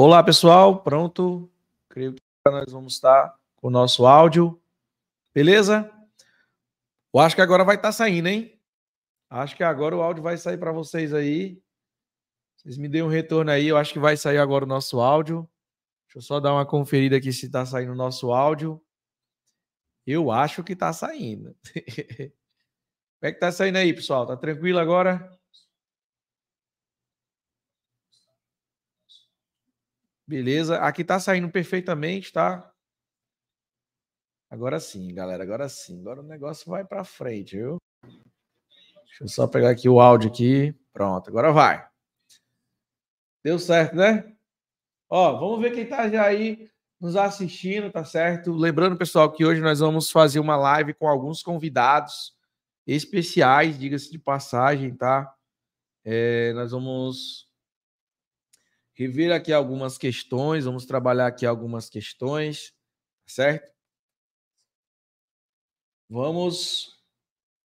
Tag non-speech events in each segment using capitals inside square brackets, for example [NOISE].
Olá, pessoal. Pronto. Creio que nós vamos estar com o nosso áudio. Beleza? Eu acho que agora vai estar tá saindo, hein? Acho que agora o áudio vai sair para vocês aí. Vocês me deem um retorno aí. Eu acho que vai sair agora o nosso áudio. Deixa eu só dar uma conferida aqui se está saindo o nosso áudio. Eu acho que está saindo. [LAUGHS] Como é que está saindo aí, pessoal? Tá tranquilo agora? Beleza, aqui tá saindo perfeitamente, tá? Agora sim, galera, agora sim. Agora o negócio vai para frente, viu? Deixa eu só pegar aqui o áudio aqui. Pronto, agora vai. Deu certo, né? Ó, vamos ver quem tá já aí nos assistindo, tá certo? Lembrando, pessoal, que hoje nós vamos fazer uma live com alguns convidados especiais, diga-se de passagem, tá? É, nós vamos rever aqui algumas questões, vamos trabalhar aqui algumas questões, tá certo? Vamos,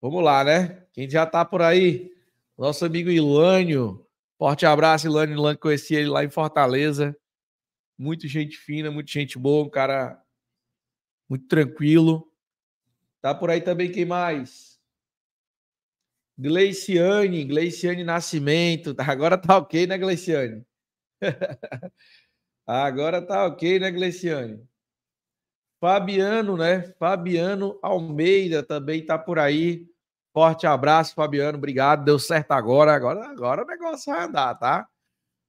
vamos lá, né? Quem já está por aí, nosso amigo Ilânio, forte abraço, Ilânio, Ilânio, conheci ele lá em Fortaleza, muito gente fina, muito gente boa, um cara muito tranquilo. Tá por aí também quem mais? Gleiciane, Gleiciane Nascimento, [LAUGHS] agora tá ok, né, Gleiciane? [LAUGHS] Agora tá ok, né, Gleciane? Fabiano, né? Fabiano Almeida também tá por aí. Forte abraço, Fabiano. Obrigado. Deu certo agora. Agora, agora o negócio vai andar, tá?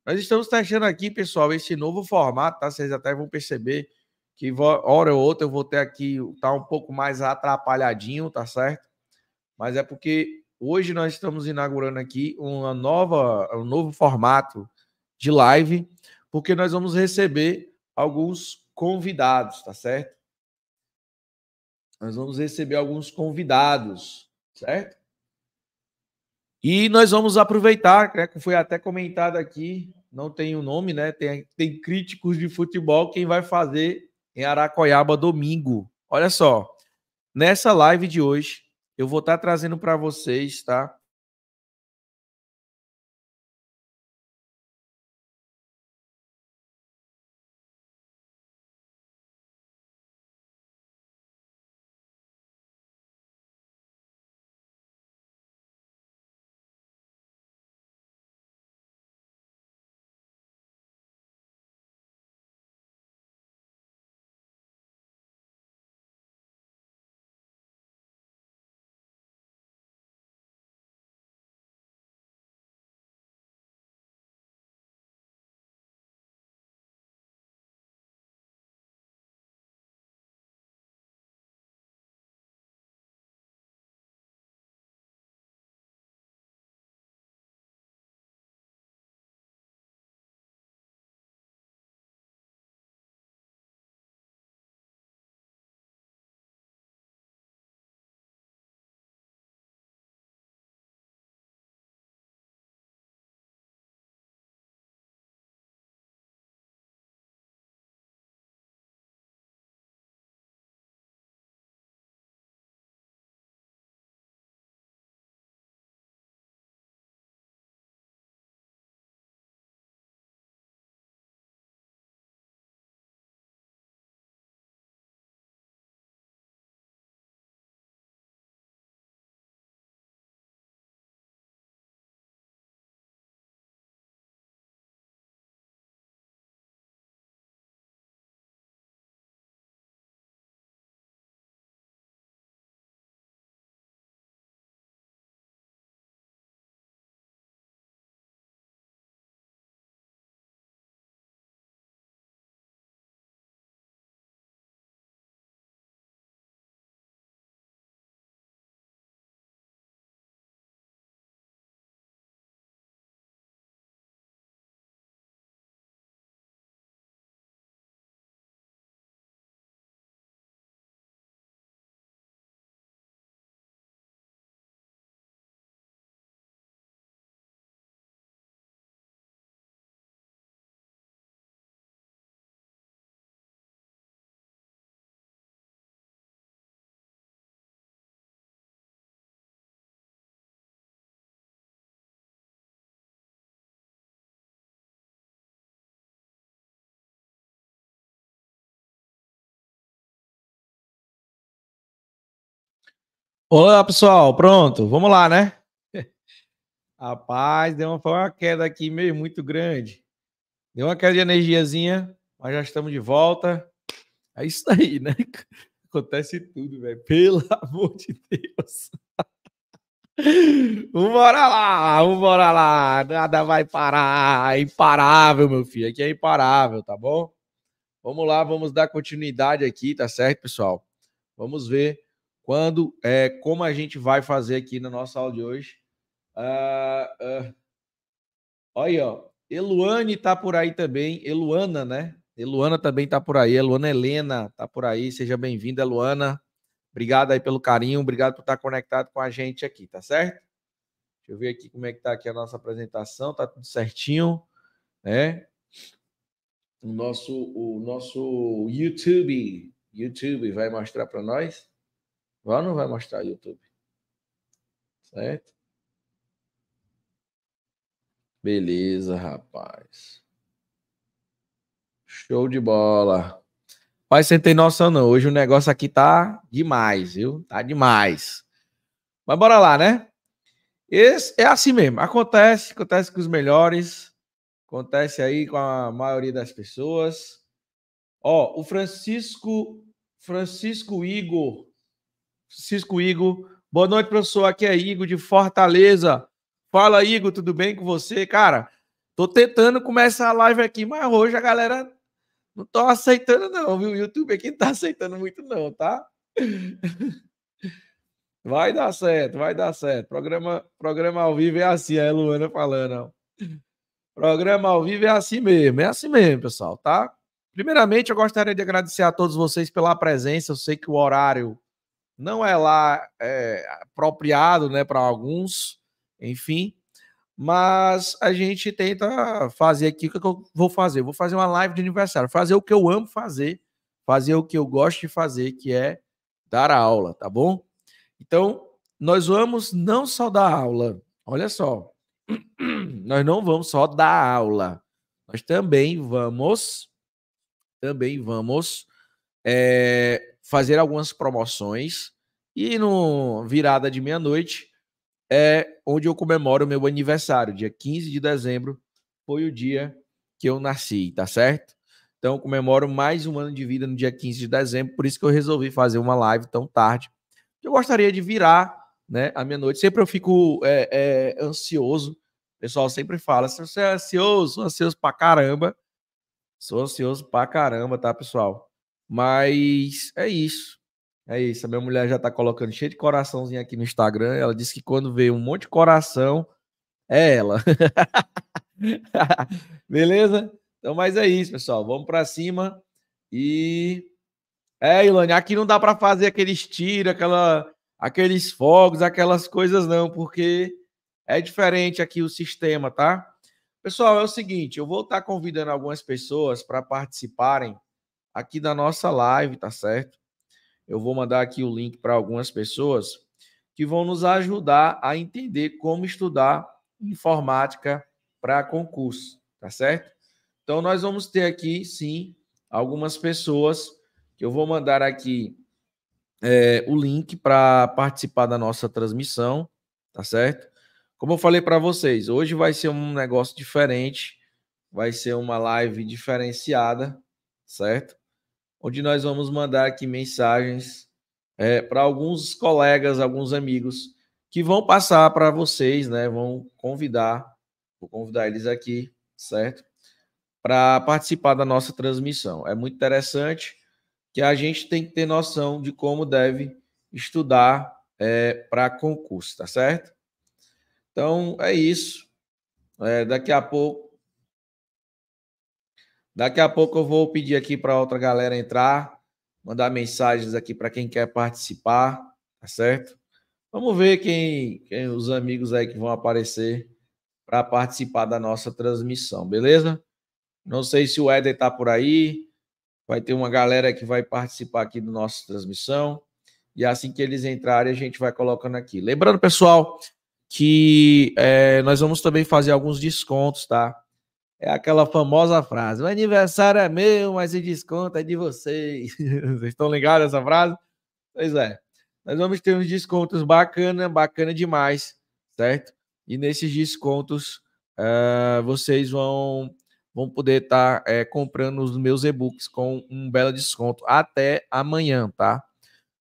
Nós estamos testando aqui, pessoal, esse novo formato, tá? Vocês até vão perceber que hora ou outra eu vou ter aqui, tá um pouco mais atrapalhadinho, tá certo? Mas é porque hoje nós estamos inaugurando aqui uma nova, um novo formato de live, porque nós vamos receber alguns convidados, tá certo? Nós vamos receber alguns convidados, certo? E nós vamos aproveitar, né, foi até comentado aqui, não tem o um nome, né? Tem, tem críticos de futebol, quem vai fazer em é Aracoiaba domingo. Olha só, nessa live de hoje, eu vou estar tá trazendo para vocês, tá? Olá, pessoal. Pronto, vamos lá, né? [LAUGHS] Rapaz, deu uma, uma queda aqui meio muito grande. Deu uma queda de energiazinha, mas já estamos de volta. É isso aí, [LAUGHS] né? Acontece tudo, velho. Pelo [LAUGHS] amor de Deus. Vambora lá, vambora lá. Nada vai parar. É imparável, meu filho. Aqui é imparável, tá bom? Vamos lá, vamos dar continuidade aqui, tá certo, pessoal? Vamos ver quando, é, como a gente vai fazer aqui na nossa aula de hoje. Uh, uh, olha, ó, Eluane tá por aí também, Eluana, né? Eluana também tá por aí, Eluana Helena tá por aí, seja bem-vinda, Eluana. Obrigado aí pelo carinho, obrigado por estar tá conectado com a gente aqui, tá certo? Deixa eu ver aqui como é que tá aqui a nossa apresentação, tá tudo certinho, né? O nosso, o nosso YouTube, YouTube vai mostrar para nós. Lá não vai mostrar YouTube. Certo? Beleza, rapaz. Show de bola. Pai, você tem noção, não. Hoje o negócio aqui tá demais, viu? Tá demais. Mas bora lá, né? Esse é assim mesmo. Acontece, acontece com os melhores, acontece aí com a maioria das pessoas. Ó, o Francisco Francisco Igor Francisco Igo, Boa noite, professor. Aqui é Igo de Fortaleza. Fala, Igo, tudo bem com você? Cara, tô tentando começar a live aqui, mas hoje a galera não tô aceitando, não, viu? O YouTube aqui não tá aceitando muito, não, tá? [LAUGHS] Vai dar certo, vai dar certo. Programa, programa ao vivo é assim, é a Luana falando. Programa ao vivo é assim mesmo, é assim mesmo, pessoal, tá? Primeiramente, eu gostaria de agradecer a todos vocês pela presença. Eu sei que o horário não é lá é, apropriado né, para alguns, enfim. Mas a gente tenta fazer aqui o é que eu vou fazer. vou fazer uma live de aniversário, fazer o que eu amo fazer, fazer o que eu gosto de fazer, que é dar aula, tá bom? Então, nós vamos não só dar aula, olha só. [CLEARS THROAT] Nós não vamos só dar aula. Nós também vamos também vamos é, fazer algumas promoções e no virada de meia-noite é onde eu comemoro o meu aniversário. Dia 15 de dezembro foi o dia que eu nasci, tá certo? Então comemoro mais um ano de vida no dia 15 de dezembro, por isso que eu resolvi fazer uma live tão tarde. Eu gostaria de virar né, a meia-noite. Sempre eu fico é, é, ansioso. O pessoal sempre fala: se você é ansioso, sou ansioso pra caramba. Sou ansioso pra caramba, tá, pessoal? Mas é isso. É isso, a minha mulher já tá colocando cheio de coraçãozinho aqui no Instagram. Ela disse que quando vê um monte de coração, é ela. [LAUGHS] Beleza? Então, mas é isso, pessoal. Vamos para cima e é, Ilane, aqui não dá para fazer aqueles tiros, aquela, aqueles fogos, aquelas coisas não, porque é diferente aqui o sistema, tá? Pessoal, é o seguinte, eu vou estar tá convidando algumas pessoas para participarem aqui da nossa live, tá certo? Eu vou mandar aqui o link para algumas pessoas que vão nos ajudar a entender como estudar informática para concurso, tá certo? Então, nós vamos ter aqui, sim, algumas pessoas que eu vou mandar aqui é, o link para participar da nossa transmissão, tá certo? Como eu falei para vocês, hoje vai ser um negócio diferente, vai ser uma live diferenciada, certo? onde nós vamos mandar aqui mensagens é, para alguns colegas, alguns amigos que vão passar para vocês, né? Vão convidar, vou convidar eles aqui, certo? Para participar da nossa transmissão. É muito interessante que a gente tem que ter noção de como deve estudar é, para concurso, tá certo? Então é isso. É, daqui a pouco Daqui a pouco eu vou pedir aqui para outra galera entrar, mandar mensagens aqui para quem quer participar, tá certo? Vamos ver quem, quem os amigos aí que vão aparecer para participar da nossa transmissão, beleza? Não sei se o Éder está por aí. Vai ter uma galera que vai participar aqui da nossa transmissão. E assim que eles entrarem, a gente vai colocando aqui. Lembrando, pessoal, que é, nós vamos também fazer alguns descontos, tá? É aquela famosa frase: o aniversário é meu, mas o desconto é de vocês. [LAUGHS] vocês estão ligados essa frase? Pois é. Nós vamos ter uns descontos bacana, bacana demais, certo? E nesses descontos uh, vocês vão, vão poder estar tá, é, comprando os meus e-books com um belo desconto até amanhã, tá?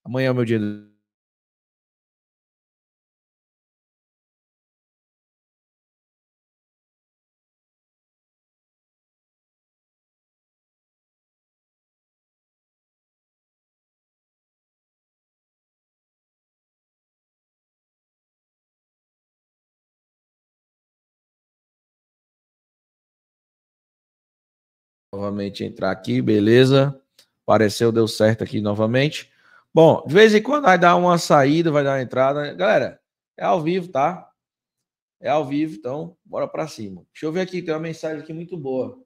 Amanhã é o meu dia novamente entrar aqui, beleza? Apareceu, deu certo aqui novamente. Bom, de vez em quando vai dar uma saída, vai dar uma entrada. Galera, é ao vivo, tá? É ao vivo, então bora para cima. Deixa eu ver aqui, tem uma mensagem aqui muito boa.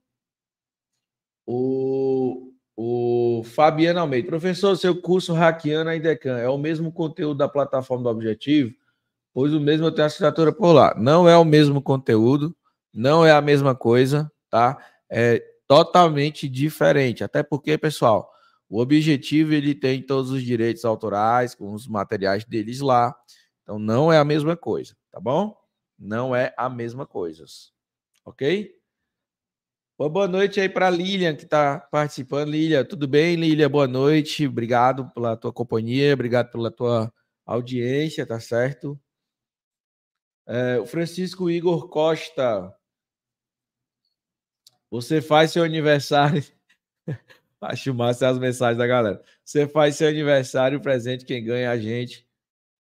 O, o Fabiano Almeida. Professor, seu curso Hackiana indecan é o mesmo conteúdo da plataforma do Objetivo? Pois o mesmo eu tenho assinatura por lá. Não é o mesmo conteúdo, não é a mesma coisa, tá? É, totalmente diferente. Até porque, pessoal, o objetivo ele tem todos os direitos autorais, com os materiais deles lá. Então não é a mesma coisa, tá bom? Não é a mesma coisa. Ok? boa noite aí para Lilian que está participando. Lilian, tudo bem, Lilian? Boa noite. Obrigado pela tua companhia, obrigado pela tua audiência, tá certo? É, o Francisco Igor Costa você faz seu aniversário. Acho [LAUGHS] massa as mensagens da galera. Você faz seu aniversário, presente quem ganha é a gente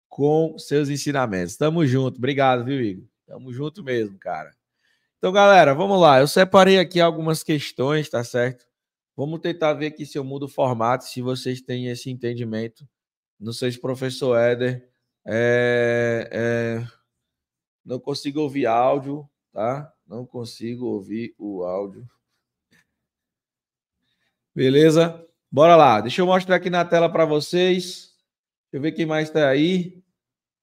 com seus ensinamentos. Tamo junto. Obrigado, viu, Igor? Tamo junto mesmo, cara. Então, galera, vamos lá. Eu separei aqui algumas questões, tá certo? Vamos tentar ver aqui se eu mudo o formato, se vocês têm esse entendimento. Não sei se o professor Éder. É, é, não consigo ouvir áudio, tá? Não consigo ouvir o áudio. Beleza? Bora lá. Deixa eu mostrar aqui na tela para vocês. Deixa eu ver quem mais está aí.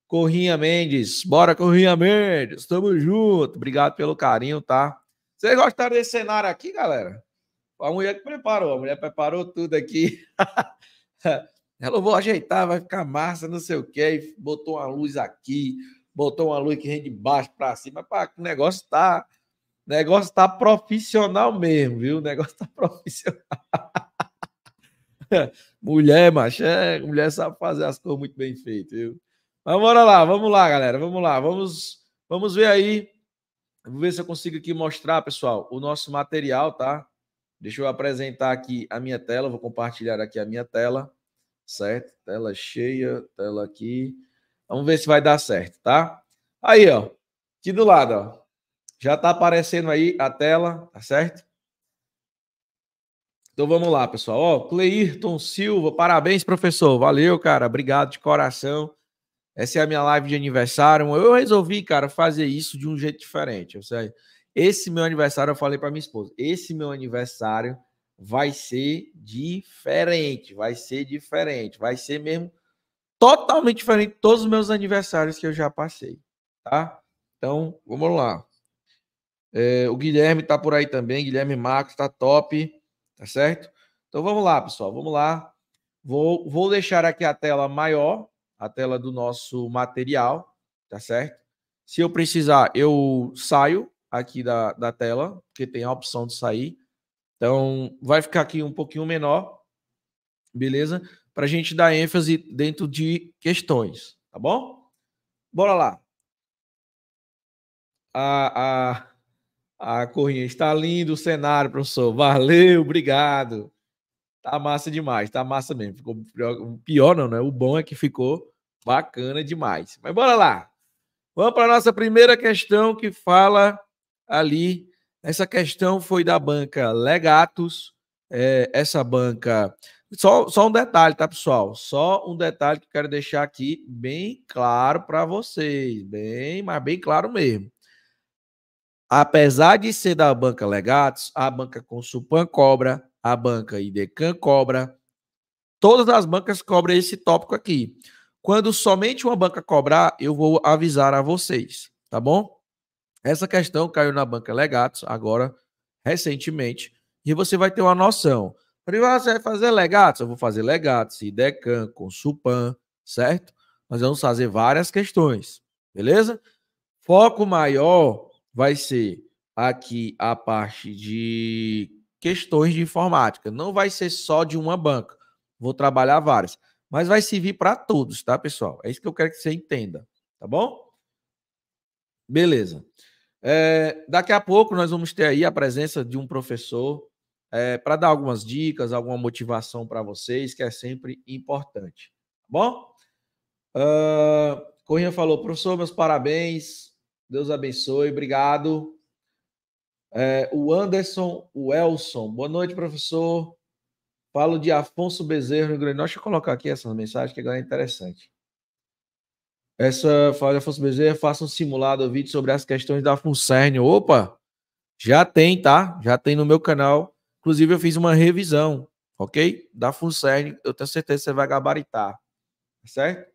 Corrinha Mendes. Bora, Corrinha Mendes. Tamo junto. Obrigado pelo carinho, tá? Vocês gostaram desse cenário aqui, galera? A mulher que preparou. A mulher preparou tudo aqui. [LAUGHS] Ela, eu vou ajeitar, vai ficar massa, não sei o quê. botou uma luz aqui, botou uma luz que vem de baixo para cima. Pá, o negócio tá negócio tá profissional mesmo, viu? O negócio tá [LAUGHS] profissional. mulher, macho, é, mulher sabe fazer as coisas muito bem feitas, viu? Mas bora lá, vamos lá, galera, vamos lá, vamos, vamos ver aí. Vou ver se eu consigo aqui mostrar, pessoal, o nosso material, tá? Deixa eu apresentar aqui a minha tela, vou compartilhar aqui a minha tela, certo? Tela cheia, tela aqui. Vamos ver se vai dar certo, tá? Aí, ó, aqui do lado, ó. Já está aparecendo aí a tela, tá certo? Então vamos lá, pessoal. oh, Cleirton Silva, parabéns, professor. Valeu, cara. Obrigado de coração. Essa é a minha live de aniversário. Eu resolvi, cara, fazer isso de um jeito diferente. Ou seja, esse meu aniversário, eu falei para minha esposa, esse meu aniversário vai ser diferente, vai ser diferente, vai ser mesmo totalmente diferente de todos os meus aniversários que eu já passei, tá? Então, vamos lá. É, o Guilherme tá por aí também, Guilherme Marcos tá top, tá certo? Então vamos lá, pessoal, vamos lá. Vou, vou deixar aqui a tela maior, a tela do nosso material, tá certo? Se eu precisar, eu saio aqui da, da tela, porque tem a opção de sair. Então vai ficar aqui um pouquinho menor, beleza? Para a gente dar ênfase dentro de questões, tá bom? Bora lá. A, a, a corrinha está lindo o cenário, professor. Valeu, obrigado. Tá massa demais, tá massa mesmo. Ficou pior, não, né? O bom é que ficou bacana demais. Mas bora lá. Vamos para a nossa primeira questão que fala ali. Essa questão foi da banca Legatos. É, essa banca. Só, só um detalhe, tá, pessoal? Só um detalhe que eu quero deixar aqui bem claro para vocês. Bem, mas bem claro mesmo apesar de ser da banca Legatos, a banca Consupan cobra, a banca Idecan cobra, todas as bancas cobram esse tópico aqui. Quando somente uma banca cobrar, eu vou avisar a vocês, tá bom? Essa questão caiu na banca Legatos agora, recentemente, e você vai ter uma noção. Primeiro ah, você vai fazer Legatos, eu vou fazer Legatos, Idecan, Consupan, certo? Nós vamos fazer várias questões, beleza? Foco maior vai ser aqui a parte de questões de informática. Não vai ser só de uma banca. Vou trabalhar várias. Mas vai servir para todos, tá, pessoal? É isso que eu quero que você entenda, tá bom? Beleza. É, daqui a pouco nós vamos ter aí a presença de um professor é, para dar algumas dicas, alguma motivação para vocês, que é sempre importante. Tá bom? Uh, Corrinha falou, professor, meus parabéns. Deus abençoe, obrigado. É, o Anderson, o Elson, boa noite, professor. Falo de Afonso Bezerra, no Grande Norte. Deixa eu colocar aqui essas mensagens que agora é interessante. Essa fala de Afonso Bezerra, faça um simulado um vídeo sobre as questões da Funcern. Opa! Já tem, tá? Já tem no meu canal. Inclusive, eu fiz uma revisão, ok? Da Funcern. Eu tenho certeza que você vai gabaritar. Tá certo?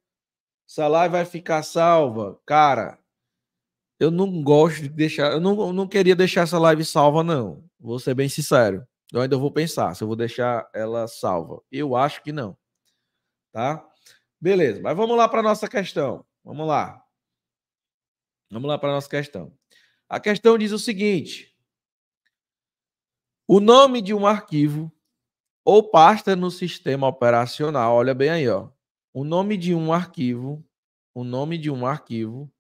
Essa live vai ficar salva. Cara, eu não gosto de deixar, eu não, eu não queria deixar essa live salva, não. Vou ser bem sincero. Eu ainda vou pensar se eu vou deixar ela salva. Eu acho que não. Tá? Beleza, mas vamos lá para nossa questão. Vamos lá. Vamos lá para nossa questão. A questão diz o seguinte: o nome de um arquivo ou pasta no sistema operacional, olha bem aí, ó. O nome de um arquivo, o nome de um arquivo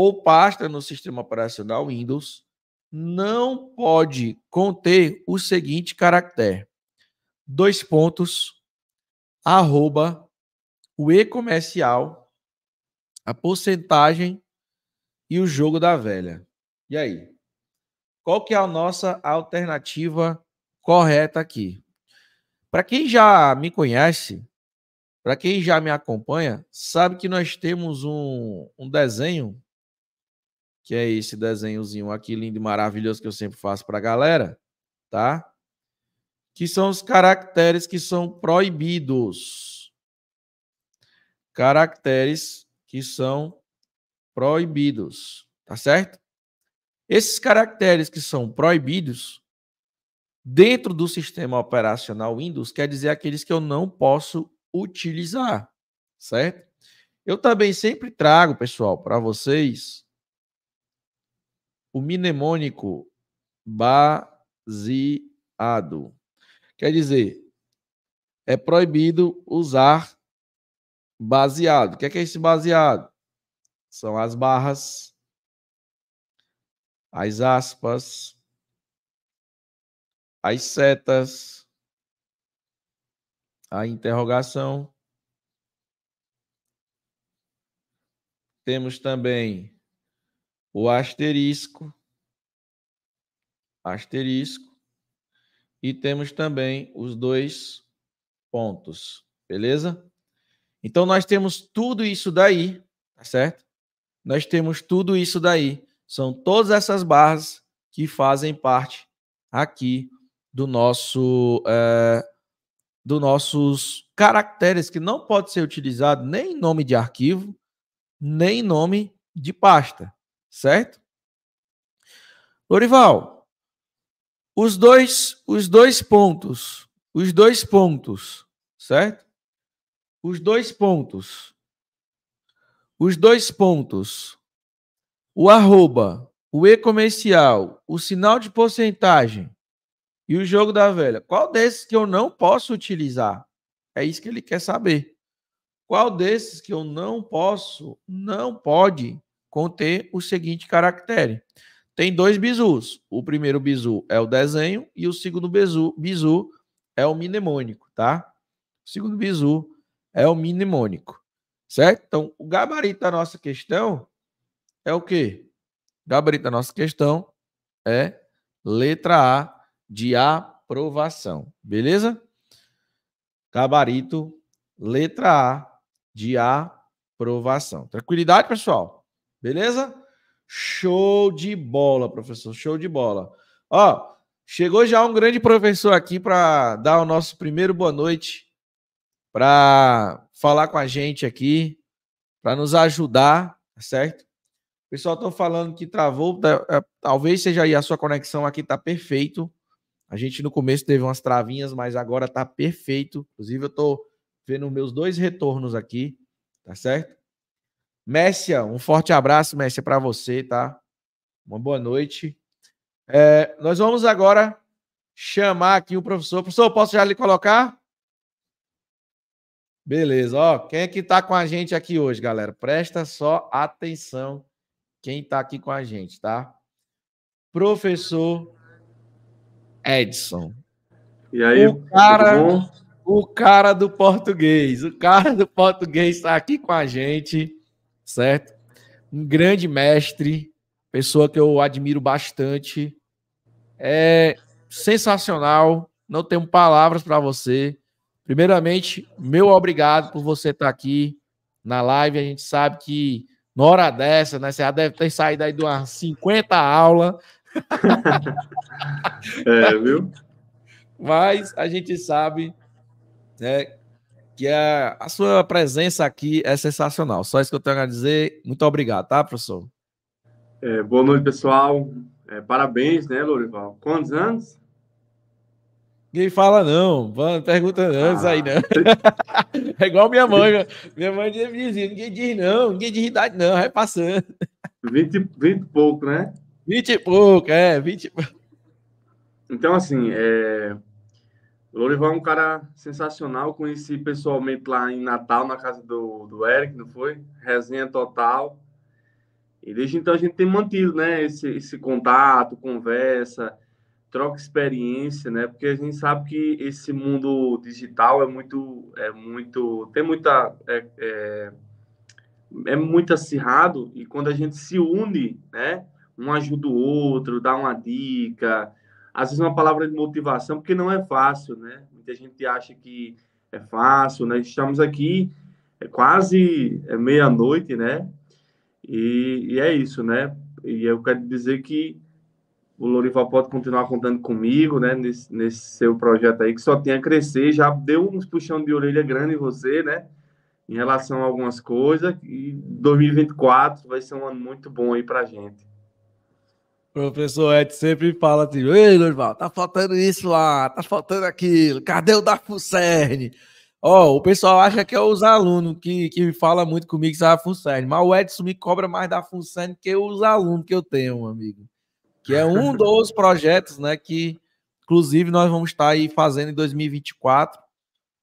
ou pasta no sistema operacional Windows não pode conter o seguinte caractere: dois pontos, arroba, o e-comercial, a porcentagem e o jogo da velha. E aí? Qual que é a nossa alternativa correta aqui? Para quem já me conhece, para quem já me acompanha, sabe que nós temos um, um desenho que é esse desenhozinho aqui lindo e maravilhoso que eu sempre faço para a galera, tá? Que são os caracteres que são proibidos. Caracteres que são proibidos, tá certo? Esses caracteres que são proibidos dentro do sistema operacional Windows quer dizer aqueles que eu não posso utilizar, certo? Eu também sempre trago, pessoal, para vocês o mnemônico baseado. Quer dizer, é proibido usar baseado. O que é, que é esse baseado? São as barras, as aspas, as setas, a interrogação. Temos também o asterisco, asterisco, e temos também os dois pontos, beleza? Então, nós temos tudo isso daí, tá certo? Nós temos tudo isso daí. São todas essas barras que fazem parte aqui do nosso é, do nossos caracteres que não pode ser utilizado nem em nome de arquivo, nem em nome de pasta certo? Lorival, os dois, os dois pontos, os dois pontos, certo? Os dois pontos, os dois pontos, o arroba, o e-comercial, o sinal de porcentagem e o jogo da velha. Qual desses que eu não posso utilizar? É isso que ele quer saber. Qual desses que eu não posso, não pode conter o seguinte caractere. Tem dois bisus. O primeiro bisu é o desenho e o segundo bisu, bisu é o mnemônico, tá? O segundo bisu é o mnemônico, certo? Então, o gabarito da nossa questão é o quê? O gabarito da nossa questão é letra A de aprovação, beleza? Gabarito, letra A de aprovação. Tranquilidade, pessoal? Beleza? Show de bola, professor. Show de bola. Ó, chegou já um grande professor aqui para dar o nosso primeiro boa noite, para falar com a gente aqui, para nos ajudar, tá certo? O pessoal estão falando que travou, é, talvez seja aí a sua conexão aqui tá perfeito. A gente no começo teve umas travinhas, mas agora tá perfeito. Inclusive eu tô vendo meus dois retornos aqui, tá certo? Messia, um forte abraço, Messia, para você, tá? Uma boa noite. É, nós vamos agora chamar aqui o professor. Professor, posso já lhe colocar? Beleza, ó. Quem é que está com a gente aqui hoje, galera? Presta só atenção quem está aqui com a gente, tá? Professor Edson. E aí, o cara, o cara do português. O cara do português está aqui com a gente certo? Um grande mestre, pessoa que eu admiro bastante. É sensacional, não tenho palavras para você. Primeiramente, meu obrigado por você estar tá aqui na live. A gente sabe que na hora dessa, né, você já deve ter saído aí de umas 50 aulas. é, viu? Mas a gente sabe né, que a, é a sua presença aqui é sensacional. Só isso que eu tenho a dizer. Muito obrigado, tá, professor? É, boa noite, pessoal. É, parabéns, né, Lourival? Quantos anos? Ninguém fala, não. Pergunta anos ah. aí, não. Né? [LAUGHS] é igual minha mãe. Né? minha mãe dizia, ninguém diz não, ninguém diz idade, não. Vai passando. 20, e pouco, né? 20 e pouco, é, 20 Então, assim, é, o Lorival é um cara sensacional. Conheci pessoalmente lá em Natal, na casa do, do Eric, não foi? Resenha total. E desde então a gente tem mantido, né? Esse, esse contato, conversa, troca experiência, né? Porque a gente sabe que esse mundo digital é muito, é muito, tem muita, é, é, é muito acirrado. E quando a gente se une, né? Um ajuda o outro, dá uma dica, às vezes uma palavra de motivação, porque não é fácil, né? Muita gente acha que é fácil, né? Estamos aqui é quase é meia-noite, né? E, e, é isso, né? E eu quero dizer que o Lorival pode continuar contando comigo, né? Nesse, nesse seu projeto aí, que só tem a crescer, já deu uns puxão de orelha grande em você, né? Em relação a algumas coisas, e 2024 vai ser um ano muito bom aí pra gente professor Ed sempre fala assim: Ei, Norival tá faltando isso lá, tá faltando aquilo, cadê o da Fucerne? Ó, oh, o pessoal acha que é os alunos que, que fala muito comigo que sabe a Funcerne, mas o Edson me cobra mais da Funcerne que os alunos que eu tenho, amigo. Que é um [LAUGHS] dos projetos, né, que inclusive nós vamos estar aí fazendo em 2024.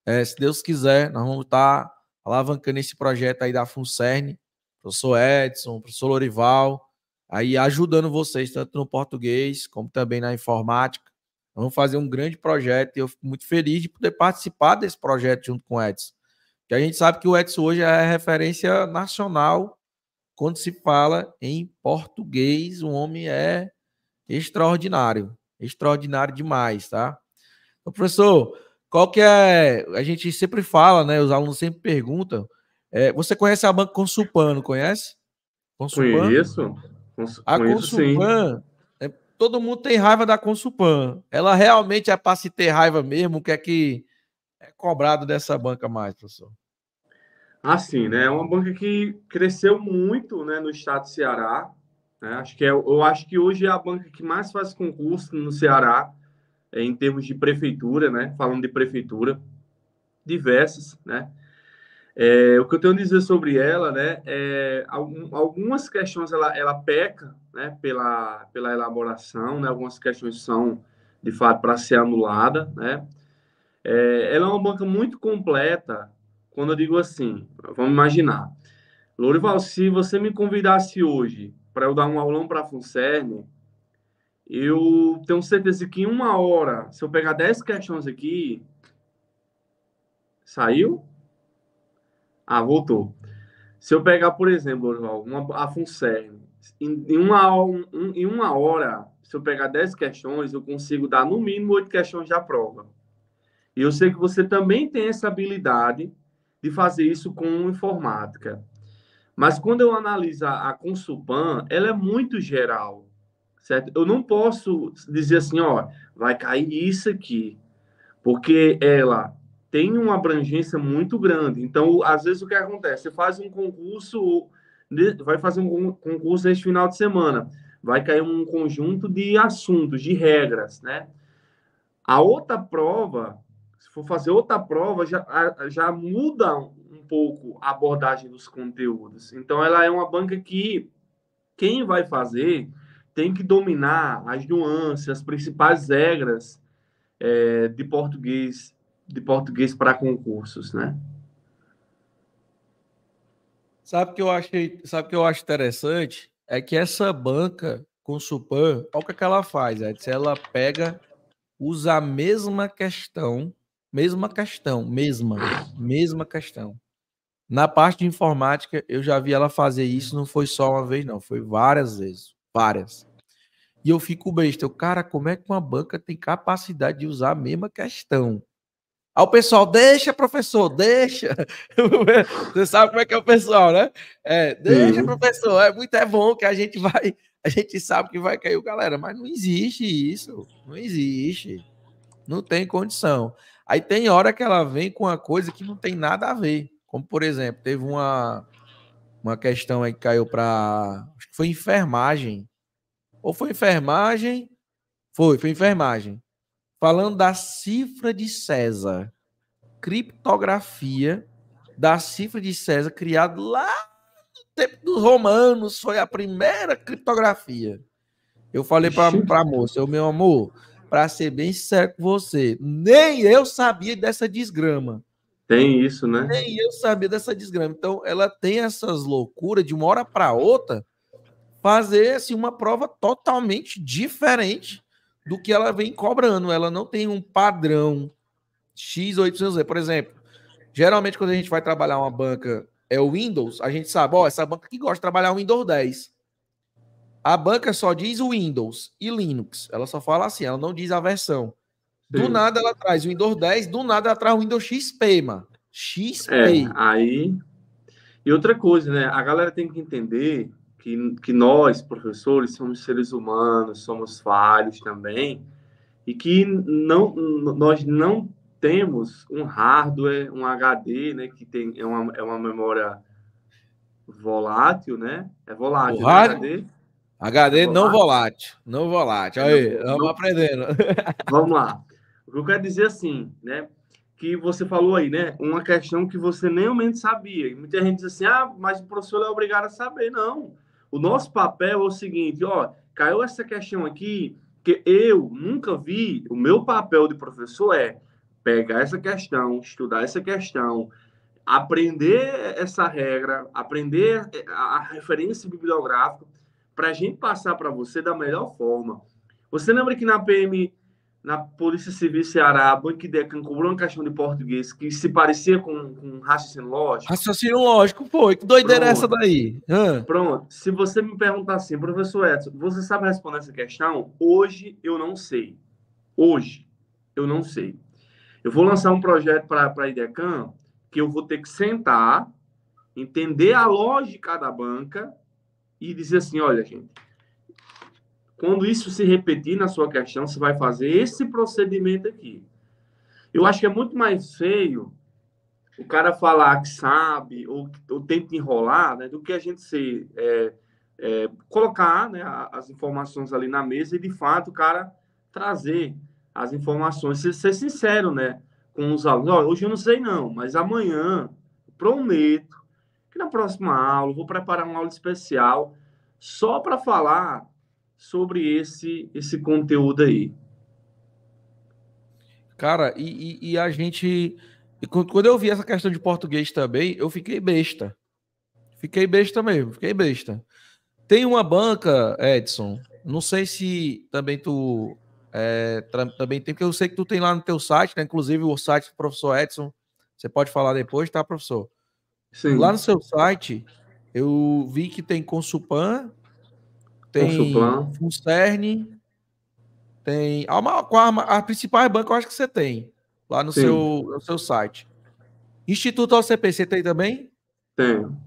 É, se Deus quiser, nós vamos estar alavancando esse projeto aí da Funcerne, professor Edson, professor Lorival, aí ajudando vocês, tanto no português como também na informática. Vamos fazer um grande projeto e eu fico muito feliz de poder participar desse projeto junto com o Edson. Que a gente sabe que o Edson hoje é referência nacional quando se fala em português. O homem é extraordinário, extraordinário demais, tá? Então, professor, qual que é? A gente sempre fala, né? Os alunos sempre perguntam. É, você conhece a banca Consulpano? Conhece? Consulpano? Conheço a Consulpan, é, todo mundo tem raiva da Consulpan. Ela realmente é para se ter raiva mesmo? O que é que é cobrado dessa banca mais, professor? Assim, né? É uma banca que cresceu muito né, no estado do Ceará. Né? Acho que é, eu acho que hoje é a banca que mais faz concurso no Ceará é, em termos de prefeitura, né? Falando de prefeitura, diversas, né? É, o que eu tenho a dizer sobre ela, né, é algumas questões ela, ela peca, né, pela, pela elaboração, né, algumas questões são de fato para ser anulada, né. É, ela é uma banca muito completa. Quando eu digo assim, vamos imaginar, Lorival, se você me convidasse hoje para eu dar um aulão para a Funcerne, eu tenho certeza que em uma hora, se eu pegar 10 questões aqui, saiu ah, voltou. Se eu pegar, por exemplo, uma, a FUNCERN, em, em, uma, um, em uma hora, se eu pegar 10 questões, eu consigo dar no mínimo 8 questões da prova. E eu sei que você também tem essa habilidade de fazer isso com informática. Mas quando eu analiso a Consulpan, ela é muito geral, certo? Eu não posso dizer assim, ó, vai cair isso aqui, porque ela tem uma abrangência muito grande. Então, às vezes, o que acontece? Você faz um concurso, vai fazer um concurso neste final de semana, vai cair um conjunto de assuntos, de regras, né? A outra prova, se for fazer outra prova, já, já muda um pouco a abordagem dos conteúdos. Então, ela é uma banca que quem vai fazer tem que dominar as nuances, as principais regras é, de português de português para concursos, né? Sabe que eu achei, sabe que eu acho interessante é que essa banca com Supan, olha o que é ela faz, É se ela pega usa a mesma questão, mesma questão, mesma, mesma questão. Na parte de informática, eu já vi ela fazer isso, não foi só uma vez, não, foi várias vezes, várias. E eu fico besta, eu, cara, como é que uma banca tem capacidade de usar a mesma questão? Aí o pessoal, deixa, professor, deixa. [LAUGHS] Você sabe como é que é o pessoal, né? É, deixa, uhum. professor, é muito é bom que a gente vai, a gente sabe que vai cair o galera, mas não existe isso, não existe. Não tem condição. Aí tem hora que ela vem com uma coisa que não tem nada a ver. Como, por exemplo, teve uma, uma questão aí que caiu para. Acho que foi enfermagem. Ou foi enfermagem. Foi, foi enfermagem falando da cifra de César, criptografia da cifra de César criada lá no tempo dos romanos, foi a primeira criptografia. Eu falei para a moça, meu amor, para ser bem sério com você, nem eu sabia dessa desgrama. Tem isso, né? Nem eu sabia dessa desgrama. Então, ela tem essas loucuras de uma hora para outra fazer assim, uma prova totalmente diferente do que ela vem cobrando. Ela não tem um padrão X ou Por exemplo, geralmente quando a gente vai trabalhar uma banca é o Windows, a gente sabe, ó, essa banca que gosta de trabalhar o Windows 10. A banca só diz o Windows e Linux. Ela só fala assim, ela não diz a versão. Sim. Do nada ela traz o Windows 10, do nada ela traz o Windows XP, mano. XP. É, aí. E outra coisa, né? A galera tem que entender que, que nós, professores, somos seres humanos, somos falhos também, e que não, nós não temos um hardware, um HD, né, que tem, é, uma, é uma memória volátil, né? É volátil, né, HD? HD é volátil. não volátil, é, não volátil. Aí, vamos não... aprendendo. [LAUGHS] Vamos lá. O que eu quero dizer assim, né? Que você falou aí, né? Uma questão que você nem o menos sabia. Muita gente diz assim, ah, mas o professor é obrigado a saber. Não. O nosso papel é o seguinte, ó, caiu essa questão aqui, que eu nunca vi, o meu papel de professor é pegar essa questão, estudar essa questão, aprender essa regra, aprender eh, a referência bibliográfica, para a gente passar para você da melhor forma. Você lembra que na PM na Polícia Civil Ceará, Banquideca cobrou uma questão de português que se parecia com, com raciocínio lógico. Raciocínio lógico, pô, que doideira Pronto. é essa daí? Hã? Pronto, se você me perguntar assim, professor Edson, você sabe responder essa questão? Hoje eu não sei. Hoje eu não sei. Eu vou lançar um projeto para a IDECAM que eu vou ter que sentar, entender a lógica da banca e dizer assim: olha, gente, quando isso se repetir na sua questão, você vai fazer esse procedimento aqui. Eu acho que é muito mais feio o cara falar que sabe ou, ou tenta enrolar, né, do que a gente ser é, é, colocar né, as informações ali na mesa e de fato o cara trazer as informações, ser, ser sincero, né, com os alunos. Olha, hoje eu não sei não, mas amanhã prometo que na próxima aula vou preparar uma aula especial só para falar sobre esse, esse conteúdo aí. Cara, e, e, e a gente. quando eu vi essa questão de português também, eu fiquei besta. Fiquei besta mesmo, fiquei besta. Tem uma banca, Edson. Não sei se também tu é, também tem, porque eu sei que tu tem lá no teu site, né? Inclusive o site do professor Edson. Você pode falar depois, tá, professor? Sim. Lá no seu site, eu vi que tem Consupan, tem Fulcerne, tem. A, a, a principais bancas eu acho que você tem lá no seu, no seu site. Instituto OCP, você tem também? Tenho.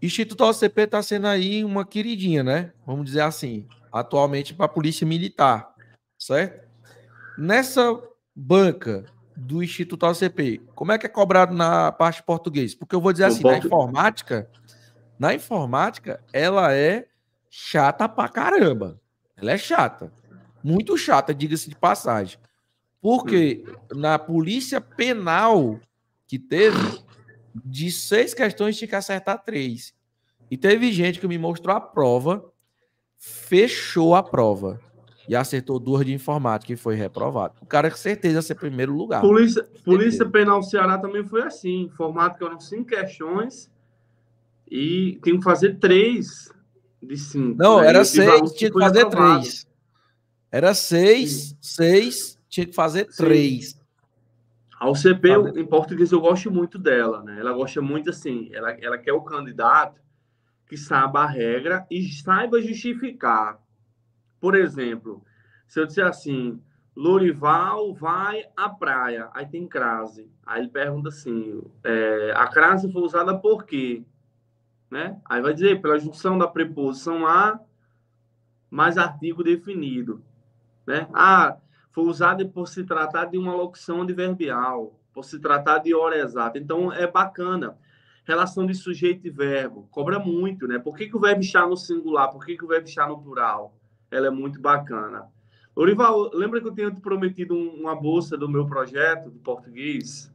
Instituto OCP está sendo aí uma queridinha, né? Vamos dizer assim, atualmente para a Polícia Militar, certo? Nessa banca do Instituto OCP, como é que é cobrado na parte português? Porque eu vou dizer assim, na informática, na informática, ela é chata pra caramba. Ela é chata. Muito chata, diga-se de passagem. Porque na polícia penal que teve, de seis questões tinha que acertar três. E teve gente que me mostrou a prova, fechou a prova e acertou duas de informática e foi reprovado. O cara com certeza ser primeiro lugar. Polícia, Polícia Penal Ceará também foi assim. Informática eram cinco questões e tem que fazer três de cinco. Não, né? era e seis, tinha que fazer aprovado. três. Era seis, Sim. seis, tinha que fazer Sim. três. A UCP, em português, eu gosto muito dela, né? Ela gosta muito assim, ela, ela quer o candidato que saiba a regra e saiba justificar. Por exemplo, se eu disser assim, Lorival vai à praia, aí tem crase. Aí ele pergunta assim, é, a crase foi usada por quê? Né? Aí vai dizer, pela junção da preposição a mais artigo definido. Né? Ah, foi usado por se tratar de uma locução adverbial, por se tratar de hora exata. Então, é bacana. Relação de sujeito e verbo. Cobra muito, né? Por que, que o verbo está no singular? Por que, que o verbo está no plural? Ela é muito bacana. Orival, lembra que eu tinha te prometido uma bolsa do meu projeto de português?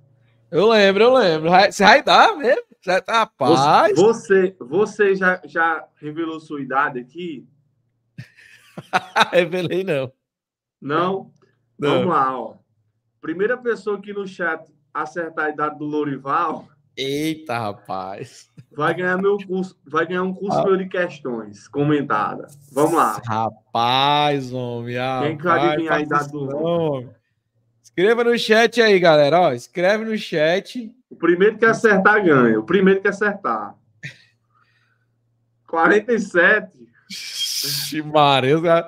Eu lembro, eu lembro. Você vai dar mesmo? Já tá rapaz. Você, você já, já revelou sua idade aqui? [LAUGHS] Revelei, não. não. não. Vamos lá, ó. Primeira pessoa aqui no chat acertar a idade do Lorival. Eita, rapaz. Vai ganhar meu curso, vai ganhar um curso ah. meu de questões comentada. Vamos lá. Rapaz, homem. Rapaz, Quem que vai adivinhar a idade do homem? Escreva no chat aí, galera. Ó, escreve no chat. O primeiro que acertar ganha. O primeiro que acertar. 47. Ximareus, cara.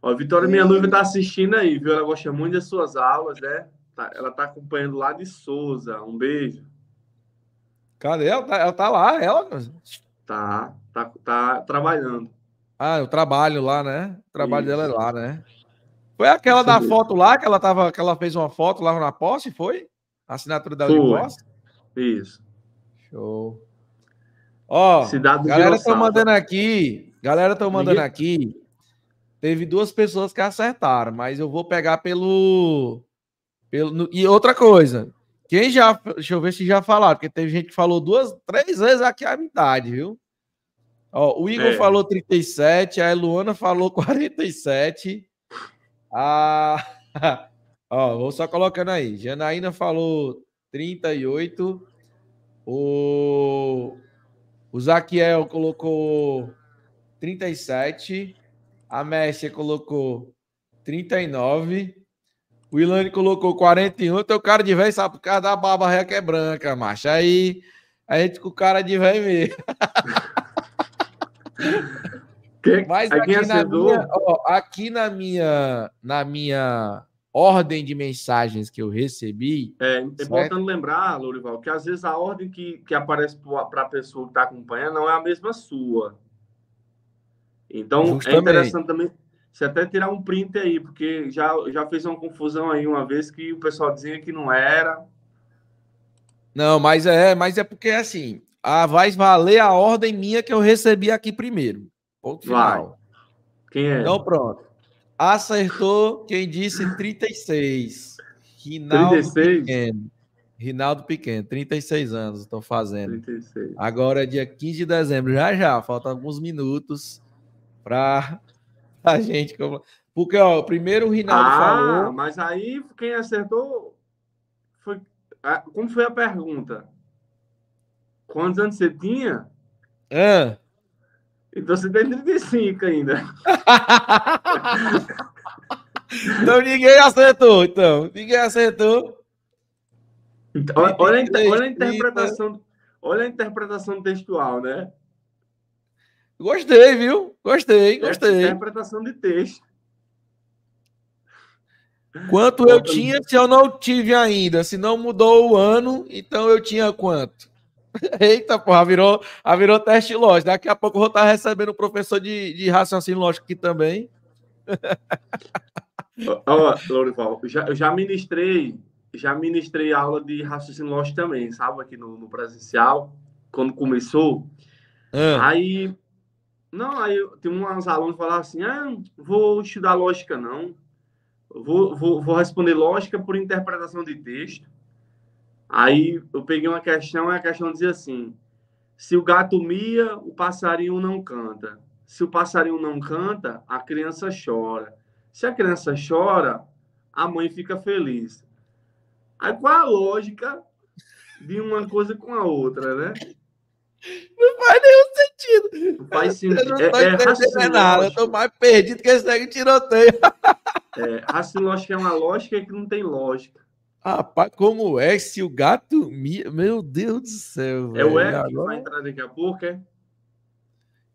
Ó, Vitória, minha hum. noiva tá assistindo aí, viu? Ela gosta muito das suas aulas, né? Tá, ela tá acompanhando lá de Souza. Um beijo. Cadê? Ela tá, ela tá lá, ela? Tá, tá, tá trabalhando. Ah, eu trabalho lá, né? O trabalho Isso. dela é lá, né? Foi aquela da foto lá que ela tava, que ela fez uma foto lá na posse, foi? A assinatura da posse? Isso. Show. Ó, Cidade galera tá mandando aqui, galera tá mandando Ninguém... aqui. Teve duas pessoas que acertaram, mas eu vou pegar pelo pelo e outra coisa. Quem já, deixa eu ver se já falaram, porque teve gente que falou duas, três vezes aqui a metade, viu? Ó, o Igor é. falou 37, a Luana falou 47. [LAUGHS] Ah, [LAUGHS] ó, vou só colocando aí. Janaína falou 38. O, o Zaquiel colocou 37. A Messia colocou 39. O Ilane colocou 41. Teu então, cara de velho sabe por causa da barba ré que é branca, macho. Aí a gente com o cara de velho mesmo. [LAUGHS] Quem, é Mas é aqui, na, minha, ó, aqui na minha na minha ordem de mensagens que eu recebi. É, é certo? importante lembrar, Lourival, que às vezes a ordem que, que aparece para a pessoa que está acompanhando não é a mesma sua. Então Justamente. é interessante também você até tirar um print aí, porque já, já fez uma confusão aí uma vez que o pessoal dizia que não era. Não, mas é, mas é porque assim, a, vai valer a ordem minha que eu recebi aqui primeiro. Ponto Vai. Quem é? Então pronto. Acertou quem disse 36. Rinaldo 36? Pequeno. Rinaldo Pequeno, 36 anos, estou fazendo. 36. Agora é dia 15 de dezembro, já já, faltam alguns minutos para a gente. Porque, ó, primeiro o Rinaldo ah, falou. Mas aí quem acertou foi. Como foi a pergunta? Quantos anos você tinha? Ah. Então você tem 35 ainda. [LAUGHS] então ninguém acertou, então. Ninguém acertou. Então, olha, olha, a interpretação, olha a interpretação textual, né? Gostei, viu? Gostei, gostei. Essa interpretação de texto. Quanto eu tinha se eu não tive ainda? Se não mudou o ano, então eu tinha quanto? [LAUGHS] Eita, porra, virou, virou teste lógico. Daqui a pouco eu vou estar tá recebendo um professor de, de raciocínio lógico aqui também. [LAUGHS] Ó, Lourival, já, eu já ministrei, já ministrei aula de raciocínio lógico também, sabe? Aqui no, no presencial, quando começou. É. Aí, não, aí tem uns alunos que falaram assim, ah, vou estudar lógica não, vou, vou, vou responder lógica por interpretação de texto. Aí eu peguei uma questão, e a questão dizia assim: se o gato mia, o passarinho não canta. Se o passarinho não canta, a criança chora. Se a criança chora, a mãe fica feliz. Aí qual a lógica de uma coisa com a outra, né? Não faz nenhum sentido. Não faz sentido. Eu não estou é, é, entendendo é nada. Eu estou mais perdido que esse negócio de tiroteio. É, raciocínio lógico é uma lógica que não tem lógica. Rapaz, como é se o gato. Meu Deus do céu. É o Éder Agora... que vai entrar daqui a pouco, é?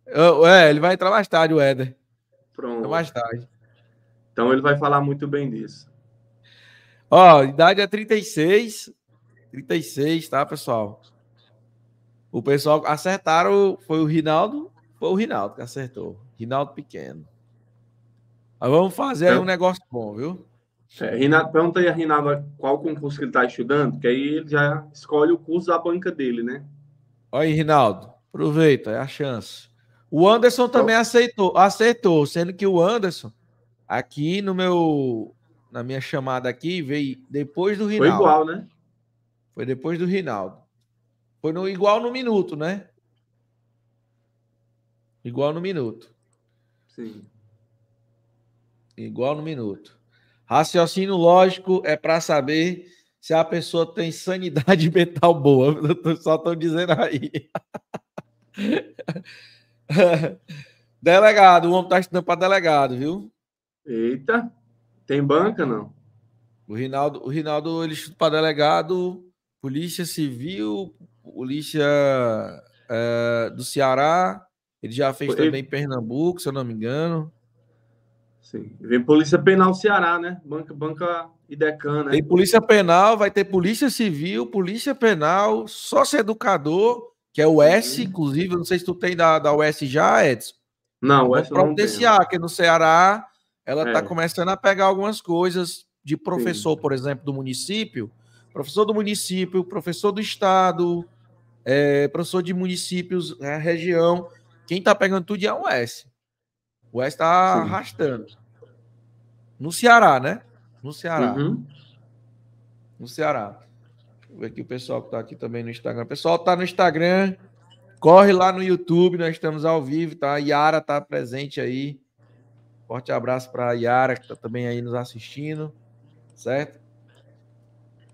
é? É, ele vai entrar mais tarde, o Éder. Tá Pronto. mais tarde. Então ele vai falar muito bem disso. Ó, idade é 36. 36, tá, pessoal? O pessoal acertaram. Foi o Rinaldo? Foi o Rinaldo que acertou. Rinaldo Pequeno. Mas vamos fazer então... um negócio bom, viu? É, Renato, pergunta aí a Rinaldo qual concurso que ele está estudando, que aí ele já escolhe o curso da banca dele, né? Olha aí, Rinaldo, aproveita, é a chance. O Anderson também então... aceitou, aceitou, sendo que o Anderson, aqui no meu, na minha chamada aqui, veio depois do Rinaldo. Foi igual, né? Foi depois do Rinaldo. Foi no, igual no minuto, né? Igual no minuto. Sim. Igual no minuto. Raciocínio lógico é para saber se a pessoa tem sanidade [LAUGHS] mental boa. [LAUGHS] Só estou dizendo aí. [LAUGHS] delegado, o homem está estudando para delegado, viu? Eita, tem banca não? O Rinaldo, o Rinaldo ele estuda para delegado, polícia civil, polícia é, do Ceará. Ele já fez também em Pernambuco, se eu não me engano. Sim. Vem Polícia Penal Ceará, né? Banca, banca Idecan, né? Tem Polícia Penal, vai ter Polícia Civil, Polícia Penal, Sócio Educador, que é o S, inclusive, não sei se tu tem da, da US já, Edson. Não, o S não Providenciar, que no Ceará ela está é. começando a pegar algumas coisas de professor, Sim. por exemplo, do município, professor do município, professor do estado, é, professor de municípios, né, região. Quem está pegando tudo é o s O S está arrastando. No Ceará, né? No Ceará. Uhum. No Ceará. Deixa eu ver aqui o pessoal que está aqui também no Instagram. O pessoal está no Instagram. Corre lá no YouTube, nós estamos ao vivo, tá? A Yara está presente aí. Forte abraço para a Yara, que está também aí nos assistindo, certo?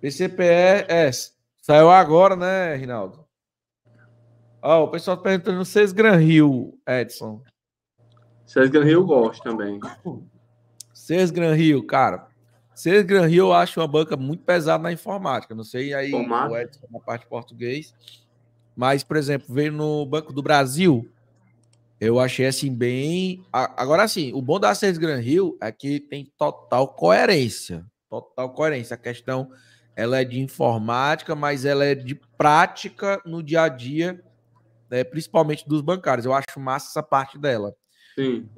PCPS saiu agora, né, Rinaldo? Ó, o pessoal tá perguntando, vocês Gran Rio, Edson? Vocês Rio eu gosto também. Seis Gran Rio, cara. Seis Gran Rio eu acho uma banca muito pesada na informática. Não sei aí Tomar. o Edson na parte português. Mas, por exemplo, veio no Banco do Brasil. Eu achei assim bem. Agora sim, o bom da Seis Gran Rio é que tem total coerência. Total coerência. A questão ela é de informática, mas ela é de prática no dia a dia, né, principalmente dos bancários. Eu acho massa essa parte dela. Sim.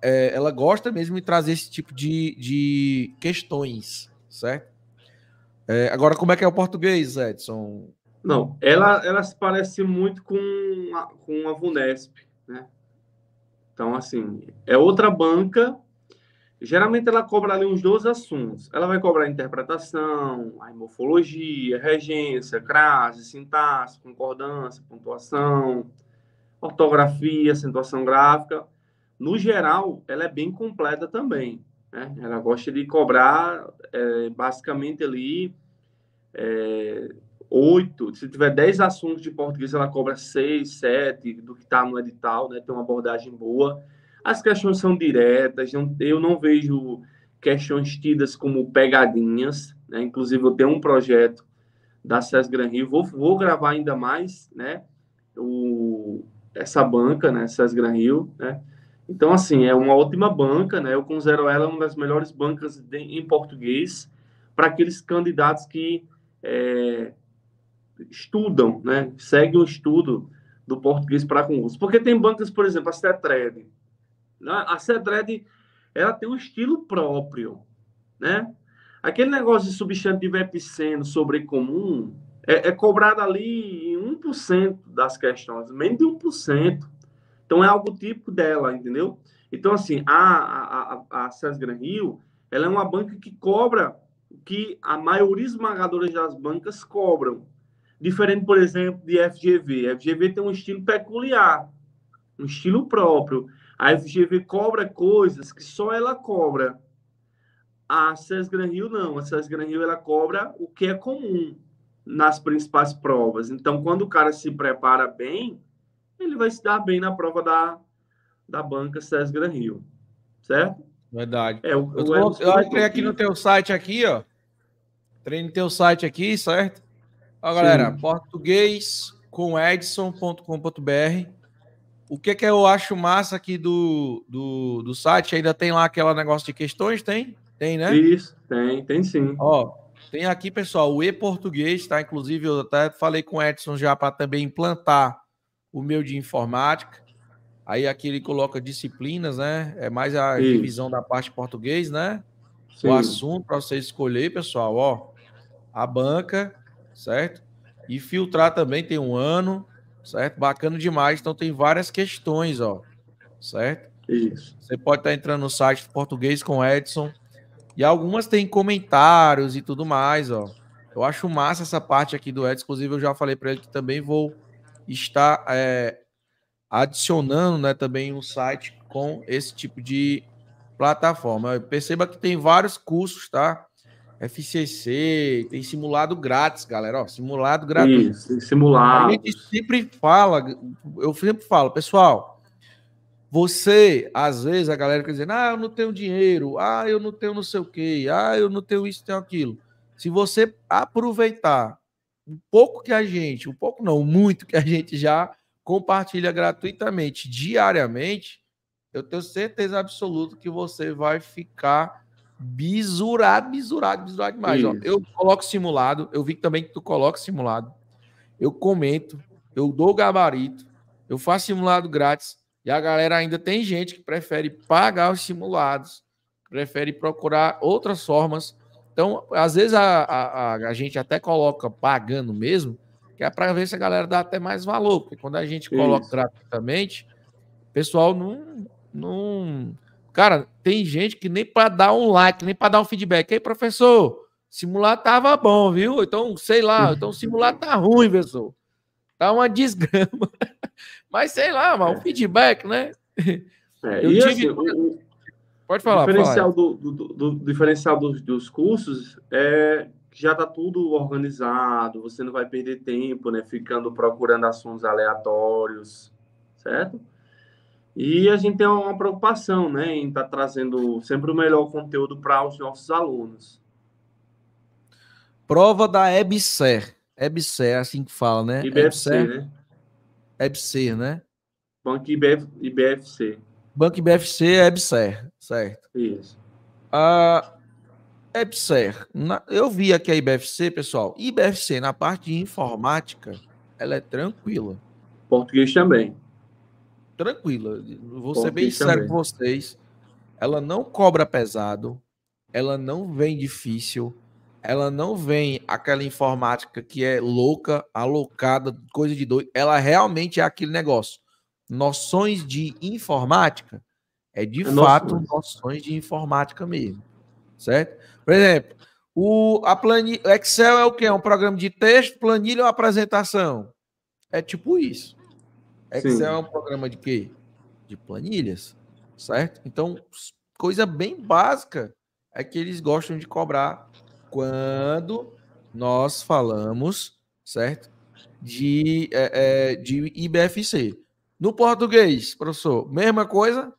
É, ela gosta mesmo de trazer esse tipo de, de questões, certo? É, agora, como é que é o português, Edson? Não, ela, ela se parece muito com a, com a Vunesp, né? Então, assim, é outra banca. Geralmente ela cobra ali uns 12 assuntos. Ela vai cobrar interpretação, a morfologia, regência, crase, sintaxe, concordância, pontuação, ortografia, acentuação gráfica no geral, ela é bem completa também. Né? Ela gosta de cobrar é, basicamente ali é, oito. se tiver dez assuntos de português, ela cobra seis, sete do que está no é edital, né? tem uma abordagem boa. As questões são diretas, não, eu não vejo questões tidas como pegadinhas. Né? Inclusive, eu tenho um projeto da SES Gran Rio, vou, vou gravar ainda mais né? o, essa banca, né? SES Gran Rio, né? Então, assim, é uma ótima banca, né? Eu considero ela uma das melhores bancas de, em português para aqueles candidatos que é, estudam, né? Seguem o estudo do português para concurso. Porque tem bancas, por exemplo, a CETRED. Né? A CETRED, ela tem um estilo próprio, né? Aquele negócio de substantivo epiceno sobre comum é, é cobrado ali em 1% das questões, menos de 1%. Então é algo típico dela, entendeu? Então, assim, a, a, a, a Gran Rio, ela é uma banca que cobra o que a maioria esmagadora das bancas cobram. Diferente, por exemplo, de FGV. A FGV tem um estilo peculiar, um estilo próprio. A FGV cobra coisas que só ela cobra. A SES Gran Rio não. A SES Gran Rio ela cobra o que é comum nas principais provas. Então, quando o cara se prepara bem, ele vai se dar bem na prova da, da banca César Gran Rio, certo? Verdade. É, o, eu, o eu, entrei aqui no teu site aqui, ó. Entrei no teu site aqui, certo? Ó, galera, Sim. português com edson.com.br. O que é que eu acho massa aqui do, do, do site? Ainda tem lá aquele negócio de questões, tem? Tem, né? Isso, tem, tem sim. Ó, tem aqui, pessoal, o e-português, tá? Inclusive, eu até falei com o Edson já para também implantar o meu de informática. Aí aqui ele coloca disciplinas, né? É mais a Sim. divisão da parte português, né? Sim. O assunto para você escolher, pessoal, ó. A banca, certo? E filtrar também tem um ano, certo? Bacana demais. Então tem várias questões, ó. Certo? Isso. Você pode estar tá entrando no site do português com Edson. E algumas têm comentários e tudo mais, ó. Eu acho massa essa parte aqui do Edson. Inclusive, eu já falei para ele que também vou está é, adicionando né, também um site com esse tipo de plataforma. Perceba que tem vários cursos, tá? FCC, tem simulado grátis, galera. Ó, simulado gratuito. Isso, simulado. A gente sempre fala, eu sempre falo, pessoal, você, às vezes, a galera quer dizer, ah, eu não tenho dinheiro, ah, eu não tenho não sei o quê, ah, eu não tenho isso, tenho aquilo. Se você aproveitar um pouco que a gente, um pouco não, muito que a gente já compartilha gratuitamente diariamente, eu tenho certeza absoluta que você vai ficar bisurado, bisurado, bisurado demais. Ó, eu coloco simulado, eu vi também que tu coloca simulado. Eu comento, eu dou gabarito, eu faço simulado grátis. E a galera ainda tem gente que prefere pagar os simulados, prefere procurar outras formas então, às vezes a, a, a gente até coloca pagando mesmo, que é para ver se a galera dá até mais valor, porque quando a gente coloca Isso. gratuitamente, o pessoal não, não. Cara, tem gente que nem para dar um like, nem para dar um feedback. Aí, professor, simular tava bom, viu? Então, sei lá, então simular tá ruim, pessoal. Tá uma desgrama. [LAUGHS] Mas sei lá, mas o é. feedback, né? É, Eu e tive... assim, Pode falar. O diferencial, do, do, do, diferencial dos, dos cursos é que já está tudo organizado, você não vai perder tempo, né? Ficando procurando assuntos aleatórios, certo? E a gente tem uma preocupação, né, em estar tá trazendo sempre o melhor conteúdo para os nossos alunos. Prova da EBSER. EBSER, é assim que fala, né? IBFC, EBSER, né? EBSER, né? Banco IBFC. Banco IBFC é EBSER. Certo. Isso. A EPSER, na, eu vi aqui a IBFC, pessoal. IBFC, na parte de informática, ela é tranquila. Português também. Tranquila. Vou ser bem sério com vocês. Ela não cobra pesado, ela não vem difícil, ela não vem aquela informática que é louca, alocada, coisa de doido. Ela realmente é aquele negócio. Noções de informática é de é fato nosso... noções de informática mesmo, certo? Por exemplo, o a planilha, Excel é o que? É um programa de texto, planilha ou apresentação? É tipo isso. Excel Sim. é um programa de quê? De planilhas, certo? Então, coisa bem básica é que eles gostam de cobrar quando nós falamos, certo? De, é, é de IBFC. No português, professor, mesma coisa?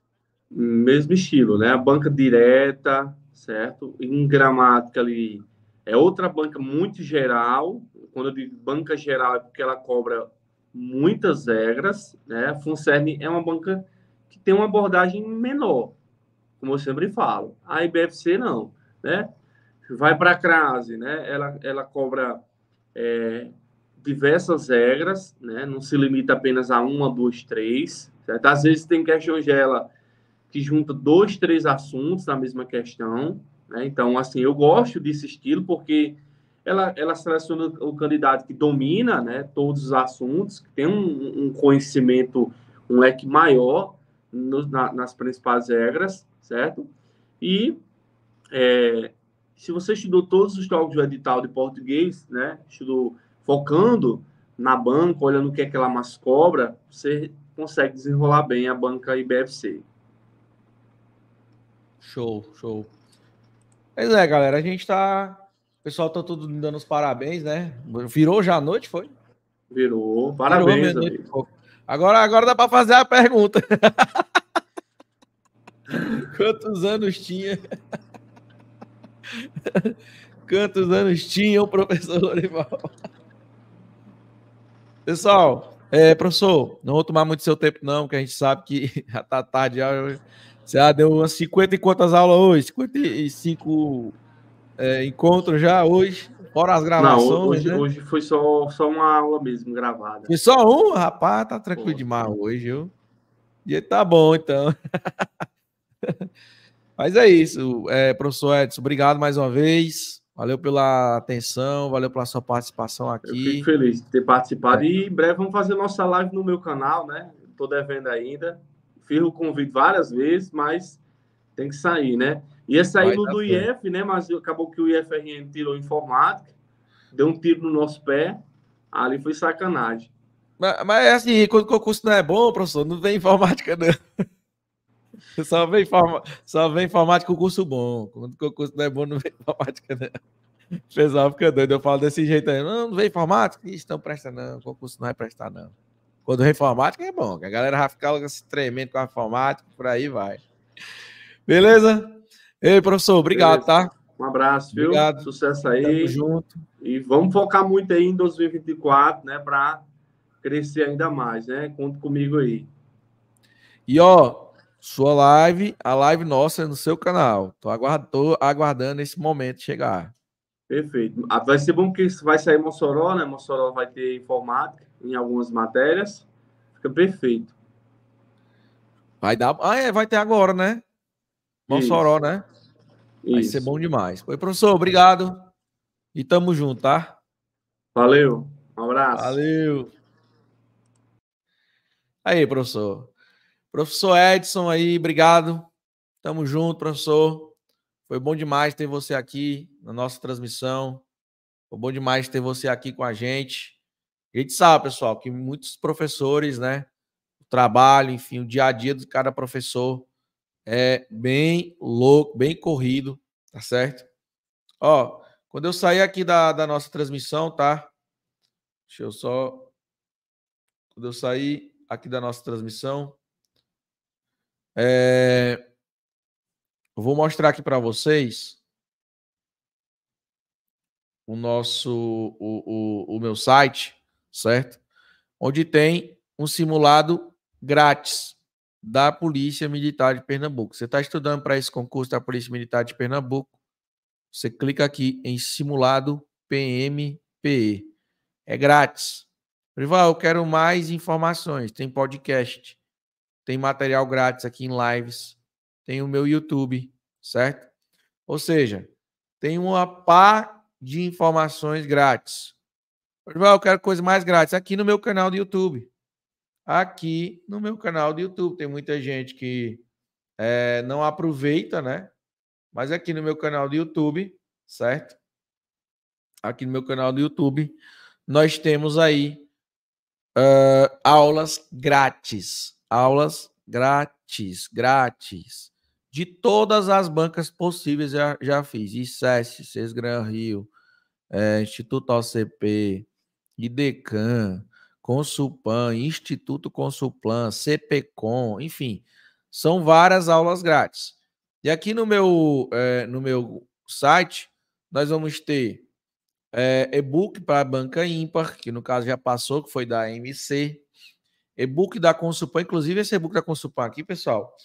mesmo estilo, né? A banca direta, certo? Em gramática ali é outra banca muito geral. Quando eu digo banca geral é porque ela cobra muitas regras, né? A Funcern é uma banca que tem uma abordagem menor, como eu sempre falo. A IBFC não, né? Vai para a crase, né? Ela, ela cobra é, diversas regras, né? Não se limita apenas a uma, duas, três. Certo? Às vezes tem questões dela que junta dois, três assuntos na mesma questão. Né? Então, assim, eu gosto desse estilo porque ela, ela seleciona o candidato que domina né, todos os assuntos, que tem um, um conhecimento, um leque maior no, na, nas principais regras, certo? E é, se você estudou todos os tópicos do edital de português, né, estudou focando na banca, olhando o que é que ela mais cobra, você consegue desenrolar bem a banca IBFC. Show, show. Pois é, galera, a gente tá. O pessoal tá todo dando os parabéns, né? Virou já a noite, foi? Virou. Parabéns, Virou Agora, agora dá para fazer a pergunta. [LAUGHS] Quantos anos tinha? Quantos anos tinha o professor Lorival? Pessoal, é, professor, não vou tomar muito seu tempo, não, porque a gente sabe que [LAUGHS] já tá tarde. Já, ah, deu umas 50 e quantas aulas hoje? 55 é, encontros já hoje? Fora as gravações. Não, hoje, né? hoje foi só, só uma aula mesmo gravada. Foi só um? Rapaz, tá tranquilo Pô, demais hoje, viu? E tá bom, então. [LAUGHS] Mas é isso, é, professor Edson. Obrigado mais uma vez. Valeu pela atenção, valeu pela sua participação aqui. Eu fico feliz de ter participado é. e em breve vamos fazer nossa live no meu canal, né? Tô devendo ainda o convite várias vezes, mas tem que sair, né? Ia sair no do IF, né? Mas acabou que o IFRN tirou informática, deu um tiro no nosso pé, ali foi sacanagem. Mas, mas é assim, quando o concurso não é bom, professor, não vem informática, não. [LAUGHS] Só vem, informa... Só vem informática concurso bom. Quando o concurso não é bom, não vem [LAUGHS] informática, não. O pessoal fica doido, eu falo desse jeito aí. Não, não vem informática? Ixi, não presta, não. O concurso não vai é prestar, não. O do reformática é bom, que a galera vai ficar se tremendo com a reformática, por aí vai. Beleza? Ei, professor, obrigado, Beleza. tá? Um abraço, viu? Obrigado. Sucesso aí. Tamo junto. E vamos focar muito aí em 2024, né? Para crescer ainda mais, né? Conta comigo aí. E ó, sua live, a live nossa é no seu canal. Tô, tô aguardando esse momento chegar. Perfeito. Ah, vai ser bom porque vai sair Mossoró, né? Mossoró vai ter informática em algumas matérias. Fica perfeito. Vai dar. Ah, é, vai ter agora, né? Mossoró, Isso. né? Vai Isso. ser bom demais. Oi, professor, obrigado. E tamo junto, tá? Valeu. Um abraço. Valeu. Aí, professor. Professor Edson aí, obrigado. Tamo junto, professor. Foi bom demais ter você aqui na nossa transmissão. Foi bom demais ter você aqui com a gente. A gente sabe, pessoal, que muitos professores, né? O trabalho, enfim, o dia a dia de cada professor é bem louco, bem corrido, tá certo? Ó, quando eu sair aqui da, da nossa transmissão, tá? Deixa eu só. Quando eu sair aqui da nossa transmissão. É... Eu vou mostrar aqui para vocês o nosso, o, o, o meu site, certo? Onde tem um simulado grátis da Polícia Militar de Pernambuco. Você está estudando para esse concurso da Polícia Militar de Pernambuco, você clica aqui em simulado PMPE. É grátis. Rival, eu quero mais informações. Tem podcast, tem material grátis aqui em lives tem o meu YouTube, certo? Ou seja, tem uma pá de informações grátis. Eu quero coisa mais grátis aqui no meu canal do YouTube. Aqui no meu canal do YouTube. Tem muita gente que é, não aproveita, né? Mas aqui no meu canal do YouTube, certo? Aqui no meu canal do YouTube, nós temos aí uh, aulas grátis. Aulas grátis, grátis de todas as bancas possíveis já, já fiz. ICES, CES Gran Rio, é, Instituto OCP, IDECAN, Consulpan, Instituto Consulplan, CPCom, enfim, são várias aulas grátis. E aqui no meu, é, no meu site, nós vamos ter é, e-book para a banca ímpar, que no caso já passou, que foi da MC, e-book da Consulpan, inclusive esse e-book da Consulpan aqui, pessoal,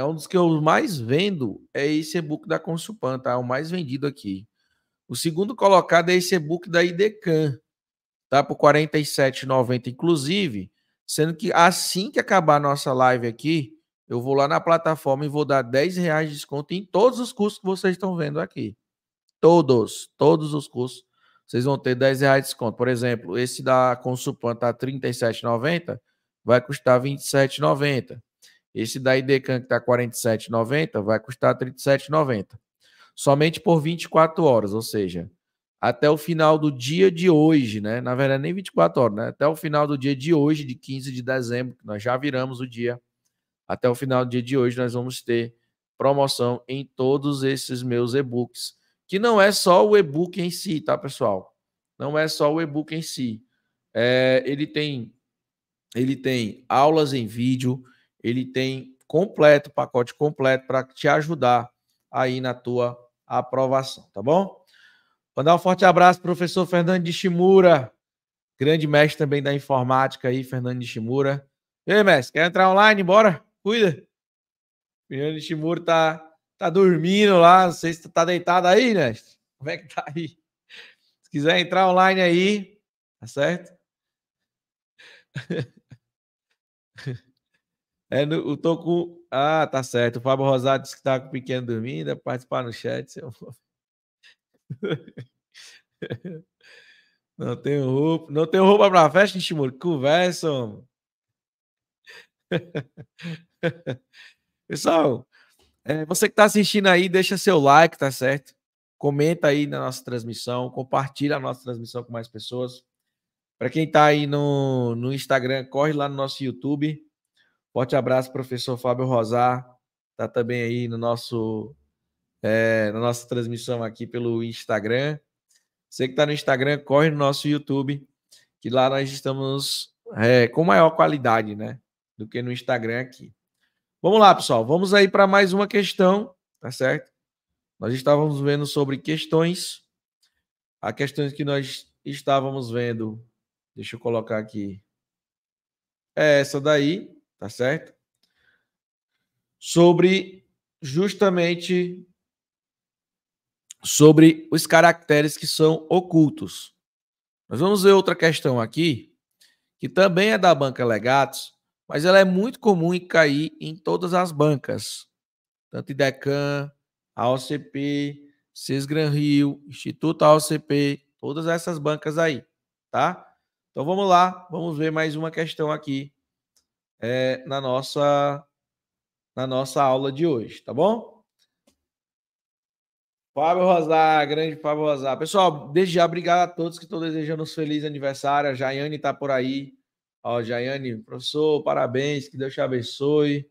é um dos que eu mais vendo é esse e-book da Consulpan, tá? O mais vendido aqui. O segundo colocado é esse e-book da IDECAN, tá? Por R$ 47,90, inclusive. Sendo que assim que acabar a nossa live aqui, eu vou lá na plataforma e vou dar 10 reais de desconto em todos os cursos que vocês estão vendo aqui. Todos, todos os cursos. Vocês vão ter 10 reais de desconto. Por exemplo, esse da Consulpan tá R$ 37,90, vai custar R$ 27,90. Esse da IDCAN que está 47,90 vai custar 37,90. Somente por 24 horas, ou seja, até o final do dia de hoje, né? Na verdade, nem 24 horas, né? Até o final do dia de hoje, de 15 de dezembro, que nós já viramos o dia. Até o final do dia de hoje, nós vamos ter promoção em todos esses meus e-books. Que não é só o e-book em si, tá, pessoal? Não é só o e-book em si. É, ele tem ele tem aulas em vídeo, ele tem completo, pacote completo para te ajudar aí na tua aprovação, tá bom? Mandar um forte abraço professor Fernando de Shimura, grande mestre também da informática aí, Fernando de Shimura. Ei, mestre, quer entrar online? Bora, cuida. Fernando de Shimura tá, tá dormindo lá, não sei se tá deitado aí, mestre. Como é que tá aí? Se quiser entrar online aí, tá certo? [LAUGHS] É, eu tô com. Ah, tá certo. O Fábio Rosado disse que tá com o pequeno dormindo. É participar no chat, seu [LAUGHS] Não tenho roupa. Não tenho roupa pra festa, Nishimura. Conversa, homem. [LAUGHS] Pessoal, é, você que tá assistindo aí, deixa seu like, tá certo? Comenta aí na nossa transmissão. Compartilha a nossa transmissão com mais pessoas. Para quem tá aí no, no Instagram, corre lá no nosso YouTube Forte abraço, professor Fábio Rosar. Está também aí no nosso, é, na nossa transmissão aqui pelo Instagram. Você que está no Instagram, corre no nosso YouTube, que lá nós estamos é, com maior qualidade, né? Do que no Instagram aqui. Vamos lá, pessoal. Vamos aí para mais uma questão, tá certo? Nós estávamos vendo sobre questões. A questão que nós estávamos vendo. Deixa eu colocar aqui. É essa daí tá certo? Sobre justamente sobre os caracteres que são ocultos. Nós vamos ver outra questão aqui, que também é da banca Legatos, mas ela é muito comum em cair em todas as bancas, tanto Idecan, AOCP, Cisgran Rio, Instituto AOCP, todas essas bancas aí, tá? Então vamos lá, vamos ver mais uma questão aqui é, na, nossa, na nossa aula de hoje, tá bom? Fábio Rosar, grande Fábio Rosar. Pessoal, desde já, obrigado a todos que estão desejando um feliz aniversário. A Jaiane está por aí. Ó, Jaiane, professor, parabéns, que Deus te abençoe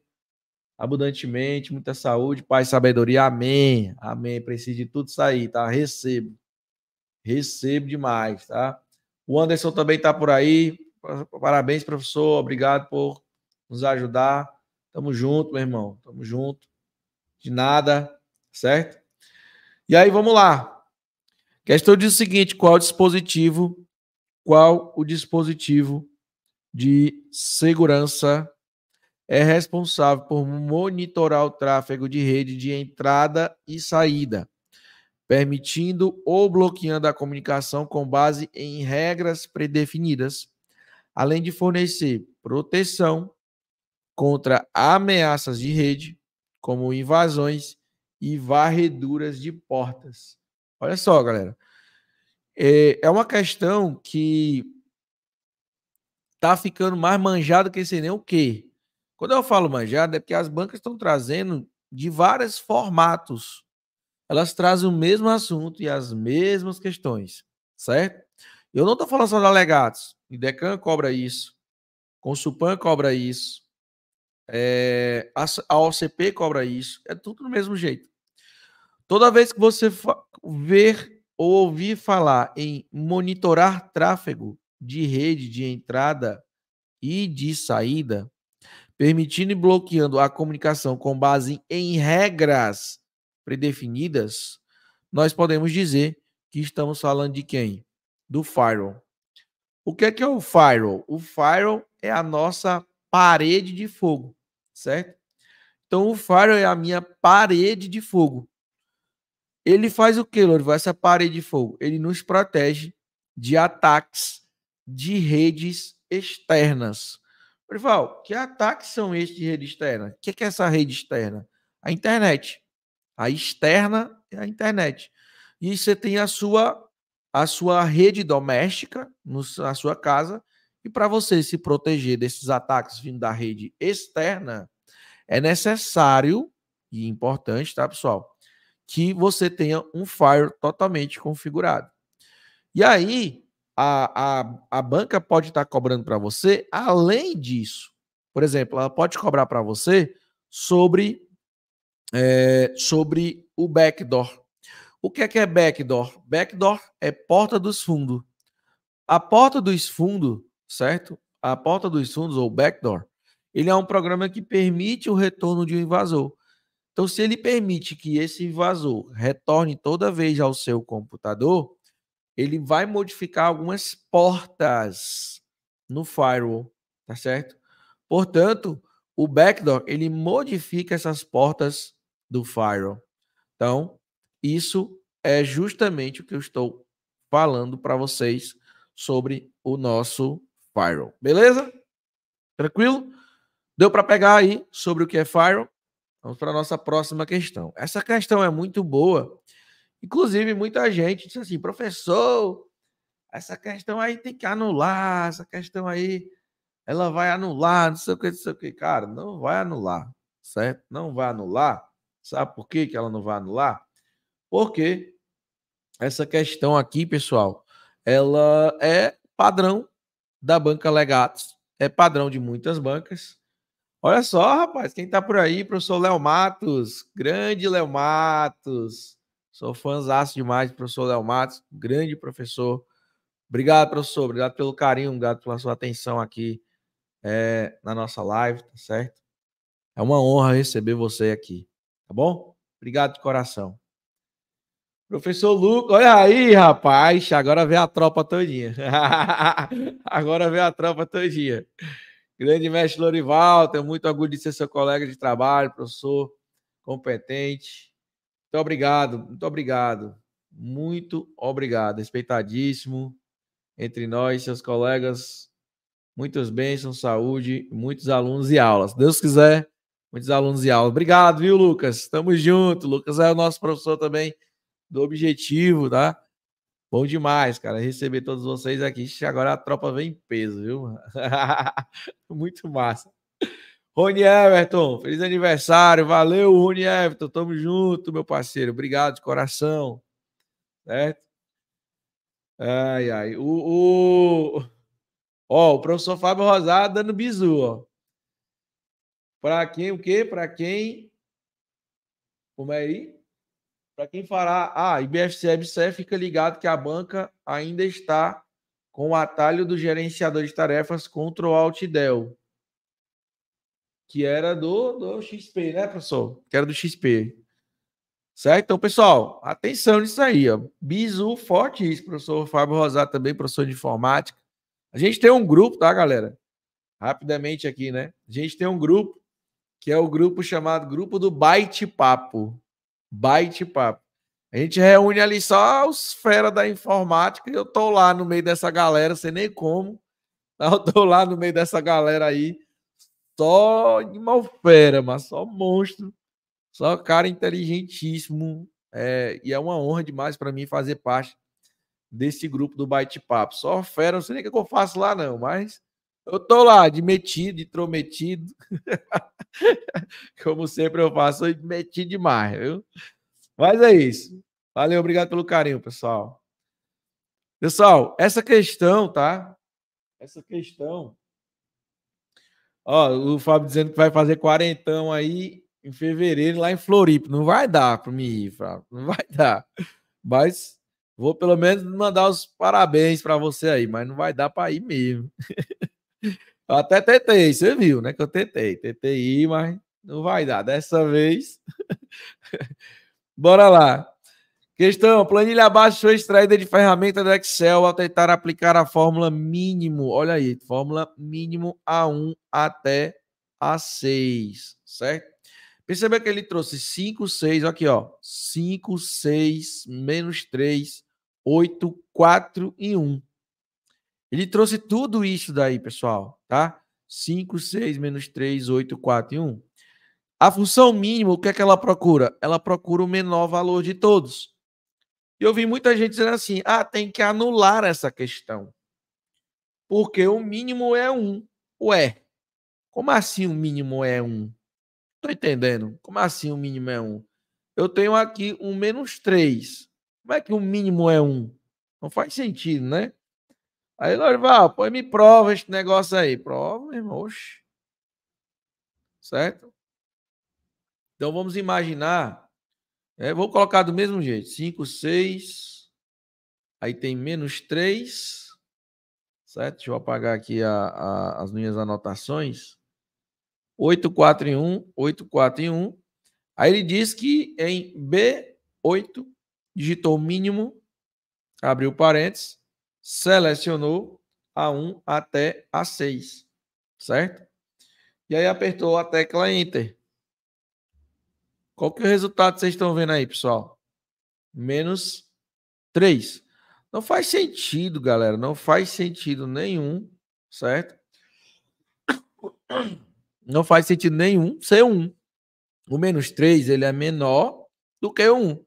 abundantemente, muita saúde, paz, sabedoria. Amém. Amém. Preciso de tudo sair, tá? Recebo. Recebo demais, tá? O Anderson também está por aí. Parabéns, professor. Obrigado por nos ajudar. Tamo junto, meu irmão. Tamo junto. De nada, certo? E aí, vamos lá. Questão diz o seguinte: qual o dispositivo? Qual o dispositivo de segurança é responsável por monitorar o tráfego de rede de entrada e saída, permitindo ou bloqueando a comunicação com base em regras predefinidas, além de fornecer proteção contra ameaças de rede, como invasões e varreduras de portas. Olha só, galera. É, é uma questão que está ficando mais manjado que sei nem o quê. Quando eu falo manjado, é porque as bancas estão trazendo de vários formatos. Elas trazem o mesmo assunto e as mesmas questões, certo? Eu não estou falando só da Legatos. Idecan cobra isso. Consupan cobra isso é, a, a OCP cobra isso, é tudo do mesmo jeito. Toda vez que você ver ou ouvir falar em monitorar tráfego de rede de entrada e de saída, permitindo e bloqueando a comunicação com base em regras predefinidas, nós podemos dizer que estamos falando de quem? Do firewall. O que é, que é o firewall? O firewall é a nossa parede de fogo certo? Então o firewall é a minha parede de fogo. Ele faz o que, Lourival? Essa parede de fogo? Ele nos protege de ataques de redes externas. Lorival, que ataques são estes de rede externa? O que, é que é essa rede externa? A internet. A externa é a internet. E você tem a sua a sua rede doméstica, no, na sua casa, e para você se proteger desses ataques vindo da rede externa, é necessário e importante, tá, pessoal? Que você tenha um firewall totalmente configurado. E aí, a, a, a banca pode estar tá cobrando para você, além disso, por exemplo, ela pode cobrar para você sobre, é, sobre o backdoor. O que é, que é backdoor? Backdoor é porta dos fundos. A porta dos fundos certo? A porta dos fundos, ou backdoor, ele é um programa que permite o retorno de um invasor. Então, se ele permite que esse invasor retorne toda vez ao seu computador, ele vai modificar algumas portas no firewall, tá certo? Portanto, o backdoor ele modifica essas portas do firewall. Então, isso é justamente o que eu estou falando para vocês sobre o nosso Firewall. Beleza? Tranquilo? Deu para pegar aí sobre o que é Firewall? Vamos para a nossa próxima questão. Essa questão é muito boa. Inclusive, muita gente disse assim, professor, essa questão aí tem que anular, essa questão aí ela vai anular, não sei o que, não sei o que. Cara, não vai anular, certo? Não vai anular. Sabe por que, que ela não vai anular? Porque essa questão aqui, pessoal, ela é padrão da banca Legatos. É padrão de muitas bancas. Olha só, rapaz, quem tá por aí, professor Léo Matos, grande Léo Matos. Sou fãzaço demais do professor Léo Matos, grande professor. Obrigado, professor. Obrigado pelo carinho, obrigado pela sua atenção aqui é, na nossa live, tá certo? É uma honra receber você aqui, tá bom? Obrigado de coração. Professor Lucas, olha aí, rapaz, agora vem a tropa todinha. [LAUGHS] agora vem a tropa todinha. Grande mestre Lorival, tenho muito orgulho de ser seu colega de trabalho, professor competente. Muito obrigado, muito obrigado. Muito obrigado, respeitadíssimo entre nós, seus colegas. Muitas bênçãos, saúde, muitos alunos e aulas. Deus quiser, muitos alunos e aulas. Obrigado, viu, Lucas? Tamo junto. Lucas é o nosso professor também do objetivo, tá? Bom demais, cara, receber todos vocês aqui. Agora a tropa vem em peso, viu? [LAUGHS] Muito massa. Rony Everton, feliz aniversário. Valeu, Rony Everton. Tamo junto, meu parceiro. Obrigado de coração. Certo? Ai, ai. O, o... Ó, o professor Fábio Rosado dando bizu, ó. Pra quem o quê? Pra quem... Como é aí? Para quem fará, ah, IBFC EBSER, fica ligado que a banca ainda está com o atalho do gerenciador de tarefas Ctrl Alt Del, que era do, do XP, né, professor? Que era do XP. Certo? Então, pessoal, atenção nisso aí, ó. Bizu isso, professor Fábio Rosato também, professor de informática. A gente tem um grupo, tá, galera? Rapidamente aqui, né? A gente tem um grupo que é o grupo chamado Grupo do Byte Papo bate-papo. A gente reúne ali só os fera da informática e eu tô lá no meio dessa galera, sei nem como. [LAUGHS] Eu tô lá no meio dessa galera aí, só animal fera, mas só monstro, só cara inteligentíssimo. É, e é uma honra demais para mim fazer parte desse grupo do Bate Papo. Só fera, não sei nem o que é eu faço lá não, mas eu tô lá, de metido, de trometido. [LAUGHS] Como sempre eu faço, eu meti demais, viu? Mas é isso. Valeu, obrigado pelo carinho, pessoal. Pessoal, essa questão, tá? Essa questão. Ó, o Fábio dizendo que vai fazer quarentão aí em fevereiro lá em Floripa. Não vai dar para mim ir, Fábio. Não vai [LAUGHS] dar. Mas vou pelo menos mandar os parabéns para você aí, mas não vai dar para ir mesmo. [LAUGHS] Eu até tentei, você viu, né? Que eu tentei, tentei ir, mas não vai dar. Dessa vez. [LAUGHS] Bora lá. Questão: planilha abaixo foi extraída de ferramenta do Excel ao tentar aplicar a fórmula mínimo. Olha aí, fórmula mínimo A1 até A6, certo? Perceba que ele trouxe 5, 6, aqui ó. 5, 6, menos 3, 8, 4 e 1. Ele trouxe tudo isso daí, pessoal, tá? 5, 6, menos 3, 8, 4 e 1. A função mínima, o que é que ela procura? Ela procura o menor valor de todos. E eu vi muita gente dizendo assim, ah, tem que anular essa questão. Porque o mínimo é 1. Ué, como assim o mínimo é 1? Tô entendendo. Como assim o mínimo é 1? Eu tenho aqui um menos 3. Como é que o mínimo é 1? Não faz sentido, né? Aí, Lorival, ah, põe me prova esse negócio aí. Prova, meu irmão. Oxe. Certo? Então vamos imaginar. É, vou colocar do mesmo jeito. 5, 6. Aí tem menos 3. Certo? Deixa eu apagar aqui a, a, as minhas anotações. 8, 4 e 1. 8, 4 e 1. Aí ele diz que em B8, digitou mínimo, abriu parênteses selecionou A1 até A6, certo? E aí apertou a tecla Enter. Qual que é o resultado vocês estão vendo aí, pessoal? Menos 3. Não faz sentido, galera. Não faz sentido nenhum, certo? Não faz sentido nenhum ser 1. O menos 3 ele é menor do que o 1.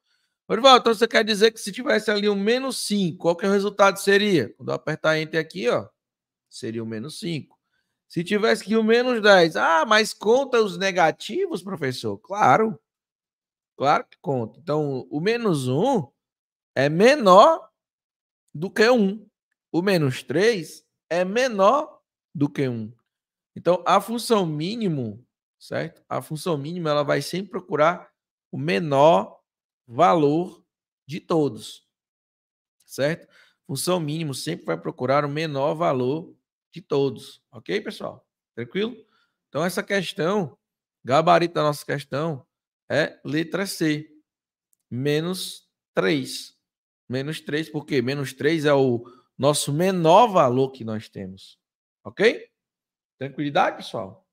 Orival, então você quer dizer que se tivesse ali um menos 5, qual que é o resultado seria? Quando eu apertar Enter aqui, ó, seria o um menos 5. Se tivesse aqui o um menos 10, ah, mas conta os negativos, professor? Claro, claro que conta. Então, o menos 1 é menor do que 1. O menos 3 é menor do que 1. Então, a função mínimo, certo? A função mínima, ela vai sempre procurar o menor valor de todos, certo? Função mínimo sempre vai procurar o menor valor de todos, ok, pessoal? Tranquilo? Então, essa questão, gabarito da nossa questão é letra C, menos 3. Menos 3, porque menos 3 é o nosso menor valor que nós temos, ok? Tranquilidade, pessoal?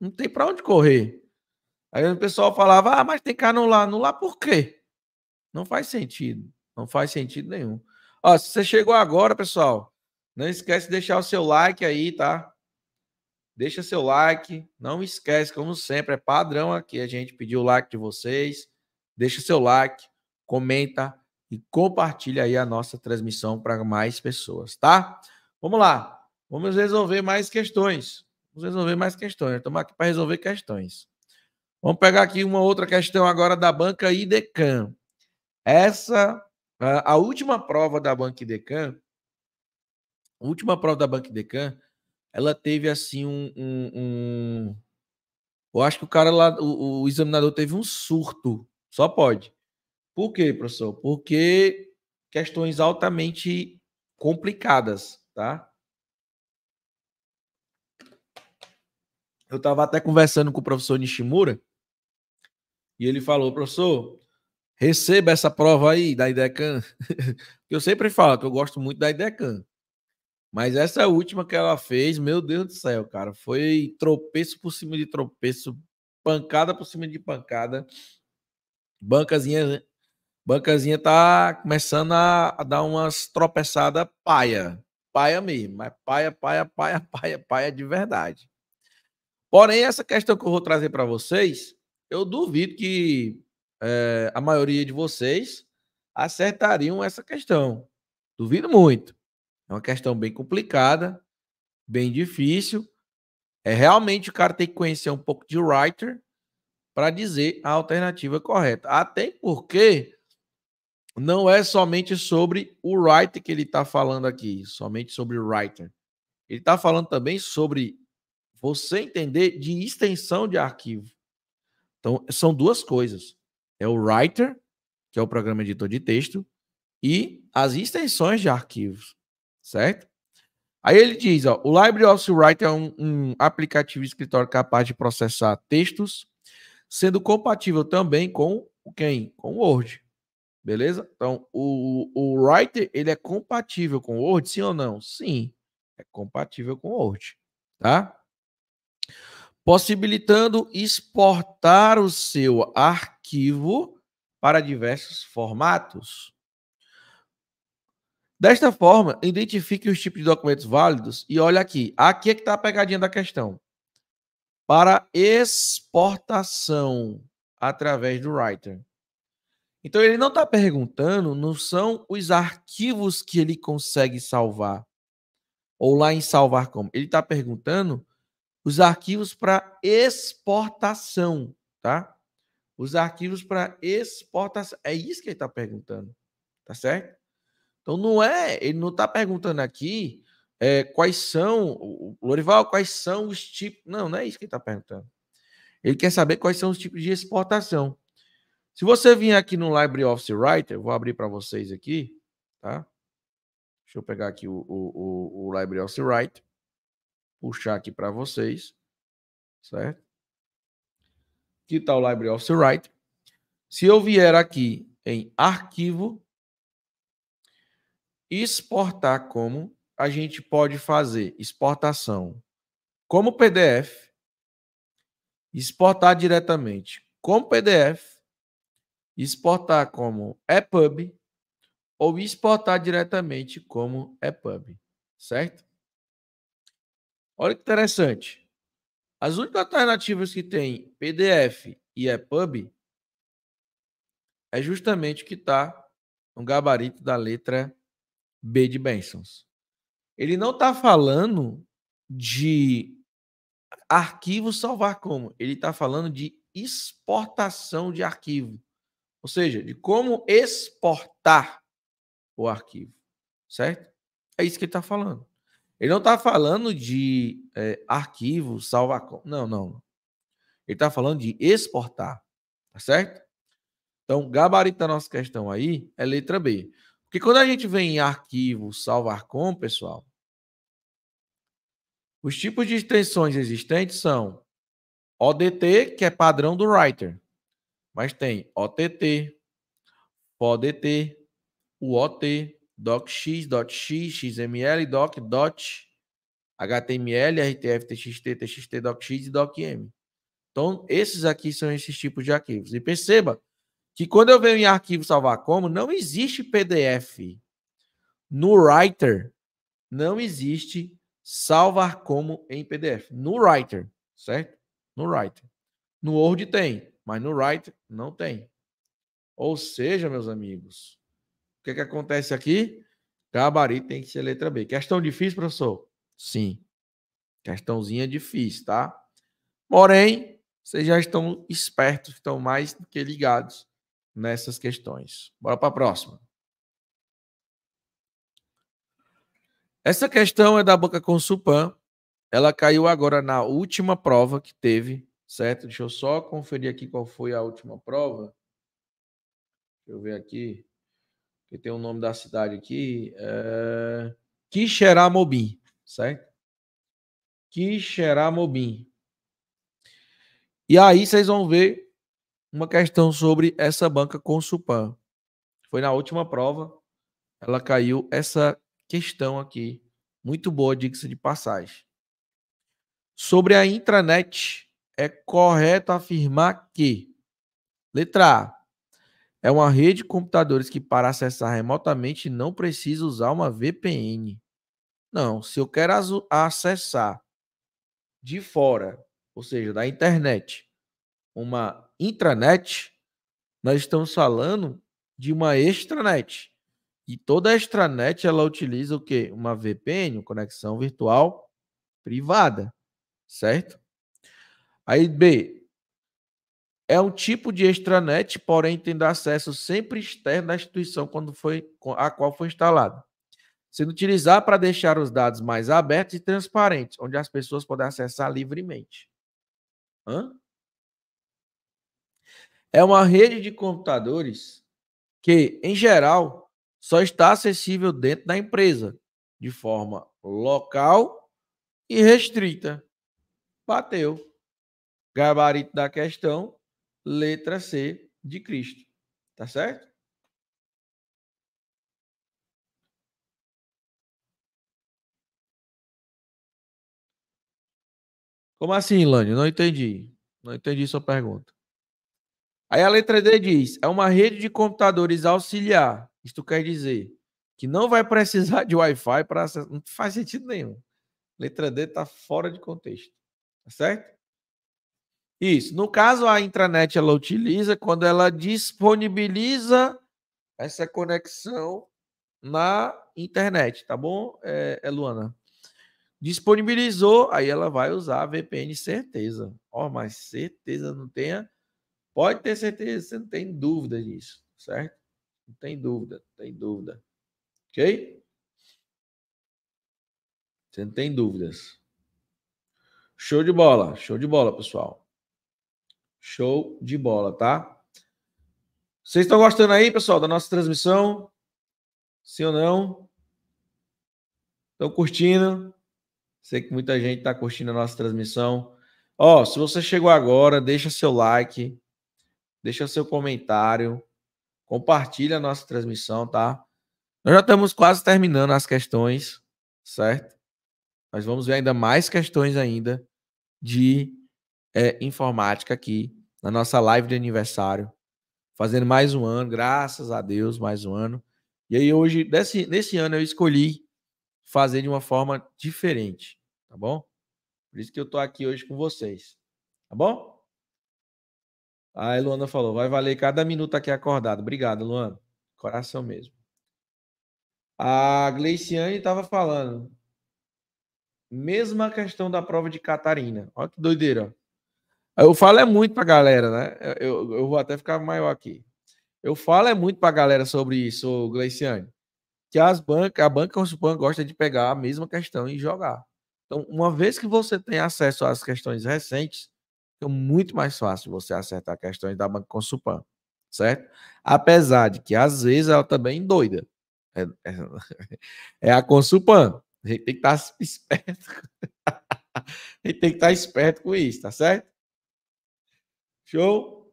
Não tem para onde correr. Aí o pessoal falava, ah, mas tem que anular. Anular por quê? Não faz sentido. Não faz sentido nenhum. Ó, se você chegou agora, pessoal, não esquece de deixar o seu like aí, tá? Deixa seu like. Não esquece, como sempre, é padrão aqui. A gente pediu o like de vocês. Deixa seu like, comenta e compartilha aí a nossa transmissão para mais pessoas, tá? Vamos lá. Vamos resolver mais questões. Vamos resolver mais questões. Estamos aqui para resolver questões. Vamos pegar aqui uma outra questão agora da banca IDECAM. Essa, a última prova da banca IDECAM, a última prova da banca IDECAM, ela teve assim um, um, um... Eu acho que o cara lá, o, o, examinador teve um surto. Só pode. Por quê, professor? Porque questões altamente complicadas, tá? Eu estava até conversando com o professor Nishimura. E ele falou, professor, receba essa prova aí da IDECAN. [LAUGHS] eu sempre falo que eu gosto muito da IDECAN. Mas essa é última que ela fez, meu Deus do céu, cara, foi tropeço por cima de tropeço, pancada por cima de pancada. Bancazinha, né? bancazinha tá começando a, a dar umas tropeçadas paia, paia mesmo, mas paia, paia, paia, [LAUGHS] paia, paia de verdade. Porém, essa questão que eu vou trazer para vocês eu duvido que é, a maioria de vocês acertariam essa questão. Duvido muito. É uma questão bem complicada, bem difícil. É realmente o cara tem que conhecer um pouco de writer para dizer a alternativa correta. Até porque não é somente sobre o writer que ele está falando aqui, somente sobre o writer. Ele está falando também sobre você entender de extensão de arquivo. Então, são duas coisas. É o Writer, que é o programa editor de texto, e as extensões de arquivos, certo? Aí ele diz, ó, o LibreOffice Writer é um, um aplicativo escritório capaz de processar textos, sendo compatível também com quem? Com o Word. Beleza? Então, o, o Writer, ele é compatível com o Word, sim ou não? Sim, é compatível com o Word, tá? possibilitando exportar o seu arquivo para diversos formatos. Desta forma, identifique os tipos de documentos válidos e olha aqui. Aqui é que está a pegadinha da questão. Para exportação através do Writer. Então, ele não está perguntando, não são os arquivos que ele consegue salvar. Ou lá em salvar como. Ele está perguntando os arquivos para exportação, tá? Os arquivos para exportação. É isso que ele está perguntando, tá certo? Então não é, ele não está perguntando aqui é, quais são, Lorival, quais são os tipos. Não, não é isso que ele está perguntando. Ele quer saber quais são os tipos de exportação. Se você vir aqui no LibreOffice Writer, vou abrir para vocês aqui, tá? Deixa eu pegar aqui o, o, o, o LibreOffice Writer puxar aqui para vocês, certo? Que tal o LibreOffice Write? Se eu vier aqui em arquivo, exportar como, a gente pode fazer exportação como PDF, exportar diretamente como PDF, exportar como EPUB ou exportar diretamente como EPUB, certo? Olha que interessante. As únicas alternativas que tem PDF e EPUB é, é justamente o que está no gabarito da letra B de Bensons. Ele não está falando de arquivo salvar como, ele está falando de exportação de arquivo, ou seja, de como exportar o arquivo, certo? É isso que ele está falando. Ele não está falando de é, arquivo, salvar. Não, não. Ele está falando de exportar. Tá certo? Então, gabarito da nossa questão aí é letra B. Porque quando a gente vem em arquivo, salvar com, pessoal, os tipos de extensões existentes são ODT, que é padrão do writer, mas tem OTT, PODT, UOT, docx, docx, xml, doc, dot, html, rtf, txt, txt, docx e docm. Então, esses aqui são esses tipos de arquivos. E perceba que quando eu venho em arquivo salvar como, não existe PDF. No Writer, não existe salvar como em PDF. No Writer, certo? No Writer. No Word tem, mas no Writer não tem. Ou seja, meus amigos, o que, é que acontece aqui? Gabarito tem que ser letra B. Questão difícil, professor? Sim. Questãozinha difícil, tá? Porém, vocês já estão espertos, estão mais do que ligados nessas questões. Bora para a próxima. Essa questão é da Banca Consulpan. Ela caiu agora na última prova que teve, certo? Deixa eu só conferir aqui qual foi a última prova. Deixa eu ver aqui que tem o nome da cidade aqui, é... Quixeramobim, certo? Quixeramobim. E aí vocês vão ver uma questão sobre essa banca Consulpan. Foi na última prova, ela caiu essa questão aqui. Muito boa, dica de passagem. Sobre a intranet, é correto afirmar que. Letra A. É uma rede de computadores que, para acessar remotamente, não precisa usar uma VPN. Não, se eu quero acessar de fora, ou seja, da internet, uma intranet, nós estamos falando de uma extranet. E toda extranet ela utiliza o quê? Uma VPN, uma conexão virtual privada, certo? Aí B, é um tipo de extranet, porém tendo acesso sempre externo à instituição quando foi, a qual foi instalado, sendo utilizado para deixar os dados mais abertos e transparentes, onde as pessoas podem acessar livremente. Hã? É uma rede de computadores que, em geral, só está acessível dentro da empresa, de forma local e restrita. Bateu. Gabarito da questão letra C de Cristo. Tá certo? Como assim, Lânio? Não entendi. Não entendi sua pergunta. Aí a letra D diz: é uma rede de computadores auxiliar. Isto quer dizer que não vai precisar de Wi-Fi para acessar. Não faz sentido nenhum. Letra D está fora de contexto. Tá certo? Isso. No caso, a intranet ela utiliza quando ela disponibiliza essa conexão na internet, tá bom, é, é Luana? Disponibilizou, aí ela vai usar a VPN, certeza. Ó, oh, mas certeza não tenha. Pode ter certeza, você não tem dúvida disso, certo? Não tem dúvida, não tem dúvida. Ok? Você não tem dúvidas. Show de bola, show de bola, pessoal. Show de bola, tá? Vocês estão gostando aí, pessoal, da nossa transmissão? Sim ou não? Estão curtindo? Sei que muita gente está curtindo a nossa transmissão. Ó, se você chegou agora, deixa seu like, deixa seu comentário, compartilha a nossa transmissão, tá? Nós já estamos quase terminando as questões, certo? Nós vamos ver ainda mais questões ainda de é, informática aqui na nossa live de aniversário, fazendo mais um ano, graças a Deus, mais um ano. E aí hoje, desse, nesse ano, eu escolhi fazer de uma forma diferente, tá bom? Por isso que eu tô aqui hoje com vocês, tá bom? A Luana falou, vai valer cada minuto aqui acordado. Obrigado, Luana. Coração mesmo. A Gleiciane estava falando. Mesma questão da prova de Catarina. Olha que doideira. Eu falo é muito pra galera, né? Eu, eu vou até ficar maior aqui. Eu falo é muito pra galera sobre isso, Gleiciane. Que as bancas, a banca Consulpan gosta de pegar a mesma questão e jogar. Então, uma vez que você tem acesso às questões recentes, fica é muito mais fácil você acertar questões da banca consupan, certo? Apesar de que às vezes ela também é doida. É, é, [LAUGHS] é a consupan. A gente tem que estar tá esperto. [LAUGHS] a gente tem que estar tá esperto com isso, tá certo? Show?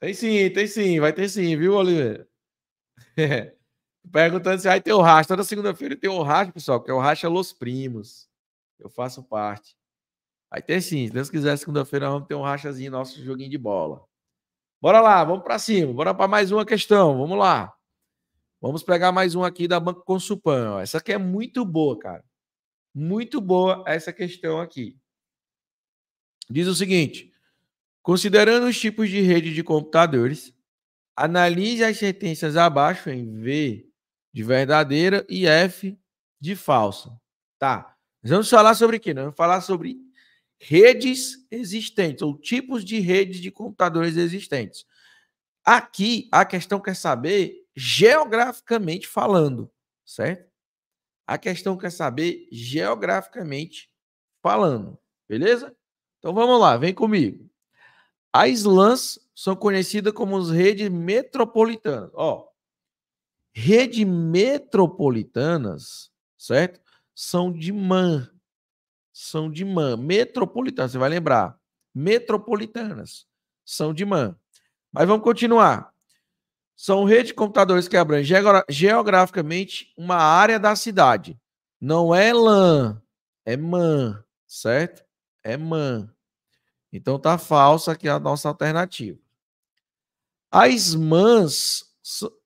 Tem sim, tem sim, vai ter sim, viu, Oliveira? É. [LAUGHS] Perguntando se vai ter o racha. Toda segunda-feira tem o racha, pessoal, que é o racha é Los Primos. Eu faço parte. Vai ter sim, se Deus quiser, segunda-feira vamos ter um rachazinho, nosso joguinho de bola. Bora lá, vamos para cima, bora para mais uma questão, vamos lá. Vamos pegar mais um aqui da Banco Consupan. Essa aqui é muito boa, cara. Muito boa essa questão aqui. Diz o seguinte: Considerando os tipos de rede de computadores, analise as sentenças abaixo em V de verdadeira e F de falsa. Tá. Nós vamos falar sobre o que? Vamos falar sobre redes existentes ou tipos de redes de computadores existentes. Aqui a questão quer saber geograficamente falando, certo? A questão quer saber geograficamente falando, beleza? Então vamos lá, vem comigo. As LANs são conhecidas como as redes metropolitanas. Ó, rede metropolitanas, certo? São de MAN. São de MAN. Metropolitanas, você vai lembrar. Metropolitanas são de MAN. Mas vamos continuar. São redes de computadores que abrangem geograficamente uma área da cidade. Não é LAN, é MAN, certo? É MAN. Então tá falsa aqui a nossa alternativa. As SMANS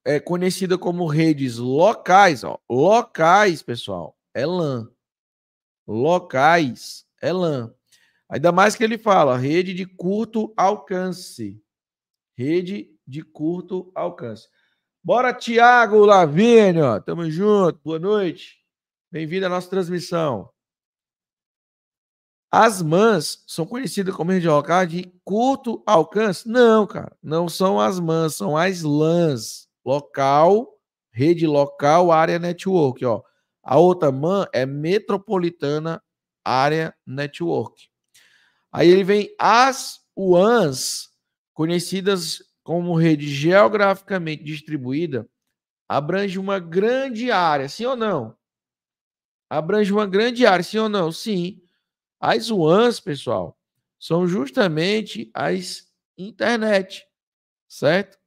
é conhecida como redes locais, ó. Locais, pessoal, é LAN. Locais é LAN. Ainda mais que ele fala rede de curto alcance. Rede de curto alcance. Bora, Tiago Lavínio. Tamo junto. Boa noite. Bem-vindo à nossa transmissão. As mans são conhecidas como mandioca de curto alcance? Não, cara. Não são as mans, são as LANs. Local, rede local, área network. Ó. A outra MAN é Metropolitana Área Network. Aí ele vem as UANs, conhecidas como rede geograficamente distribuída, abrange uma grande área, sim ou não? Abrange uma grande área, sim ou não? Sim as WANs, pessoal, são justamente as internet, certo?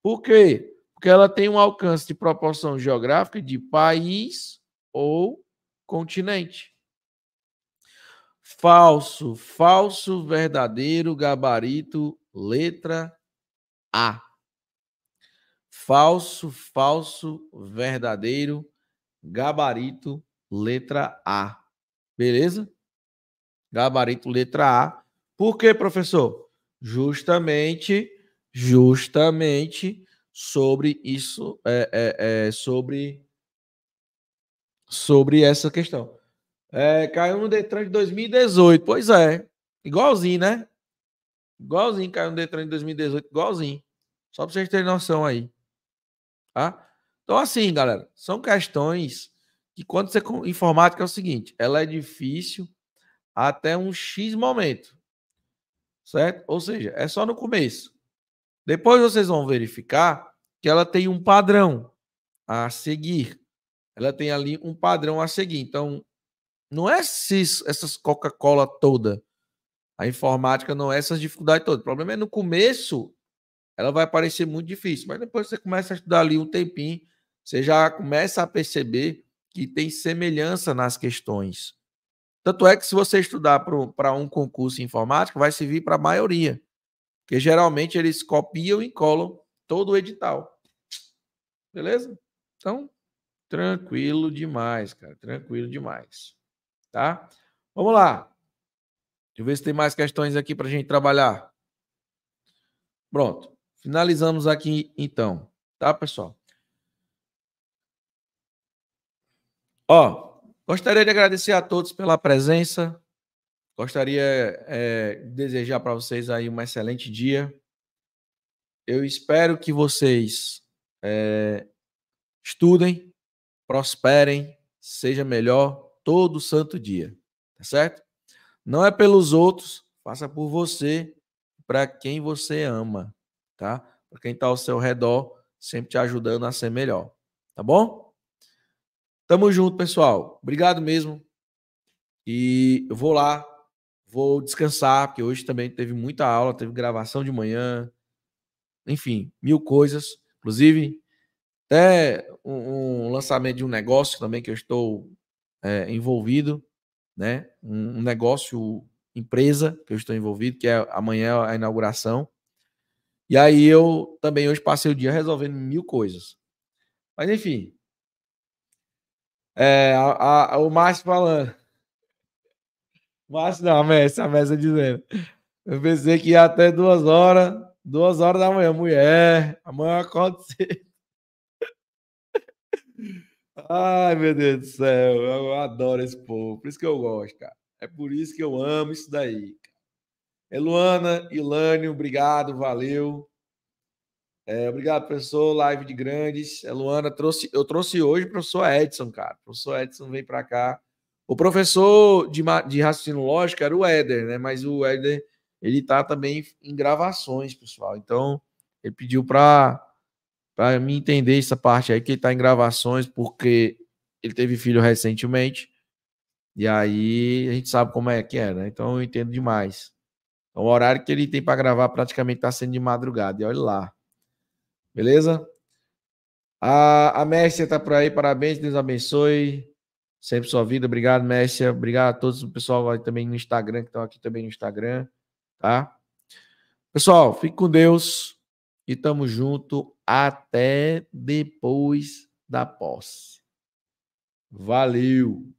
Por quê? Porque ela tem um alcance de proporção geográfica de país ou continente. Falso, falso, verdadeiro, gabarito, letra A. Falso, falso, verdadeiro, gabarito, letra A. Beleza? Gabarito letra A. Por quê, professor? Justamente, justamente sobre isso, é, é, é, sobre, sobre essa questão. É, caiu no Detran de 2018, pois é. Igualzinho, né? Igualzinho caiu no Detran de 2018, igualzinho. Só para vocês terem noção aí. Tá? Então, assim, galera, são questões que quando você. Informática é o seguinte: ela é difícil, até um X momento. Certo? Ou seja, é só no começo. Depois vocês vão verificar que ela tem um padrão a seguir. Ela tem ali um padrão a seguir. Então, não é esses, essas Coca-Cola toda. A informática não é essas dificuldades todas. O problema é no começo ela vai parecer muito difícil, mas depois você começa a estudar ali um tempinho, você já começa a perceber que tem semelhança nas questões. Tanto é que se você estudar para um concurso informático, vai servir para a maioria. Porque geralmente eles copiam e colam todo o edital. Beleza? Então, tranquilo demais, cara. Tranquilo demais. Tá? Vamos lá. Deixa eu ver se tem mais questões aqui para a gente trabalhar. Pronto. Finalizamos aqui então. Tá, pessoal? Ó, Gostaria de agradecer a todos pela presença. Gostaria é, de desejar para vocês aí um excelente dia. Eu espero que vocês é, estudem, prosperem, seja melhor todo santo dia, tá certo? Não é pelos outros, faça por você, para quem você ama, tá? Para quem está ao seu redor, sempre te ajudando a ser melhor, tá bom? Tamo junto, pessoal. Obrigado mesmo. E eu vou lá, vou descansar, porque hoje também teve muita aula, teve gravação de manhã, enfim, mil coisas. Inclusive, até um, um lançamento de um negócio também que eu estou é, envolvido, né? Um, um, negócio, empresa que eu estou envolvido, que é amanhã a inauguração. E aí eu também hoje passei o dia resolvendo mil coisas. Mas enfim, é, a, a, o Márcio falando. Márcio não, a Messi, a Messi dizendo. Eu pensei que ia até duas horas, duas horas da manhã. Mulher, amanhã eu acordo Ai, meu Deus do céu, eu adoro esse povo. Por isso que eu gosto, cara. É por isso que eu amo isso daí. Cara. Eluana, Ilânio, obrigado, valeu. É, obrigado, professor. Live de grandes. A é, Luana trouxe. Eu trouxe hoje o professor Edson, cara. O professor Edson vem para cá. O professor de, de raciocínio lógico era o Éder, né? Mas o Éder, ele tá também em gravações, pessoal. Então, ele pediu para para me entender essa parte aí que ele tá em gravações porque ele teve filho recentemente. E aí a gente sabe como é que é, né? Então eu entendo demais. Então, o horário que ele tem para gravar praticamente está sendo de madrugada. E olha lá. Beleza? A, a Mércia está por aí, parabéns, Deus abençoe. Sempre sua vida. Obrigado, Mércia. Obrigado a todos o pessoal também no Instagram, que estão aqui também no Instagram, tá? Pessoal, fique com Deus e tamo junto até depois da posse. Valeu!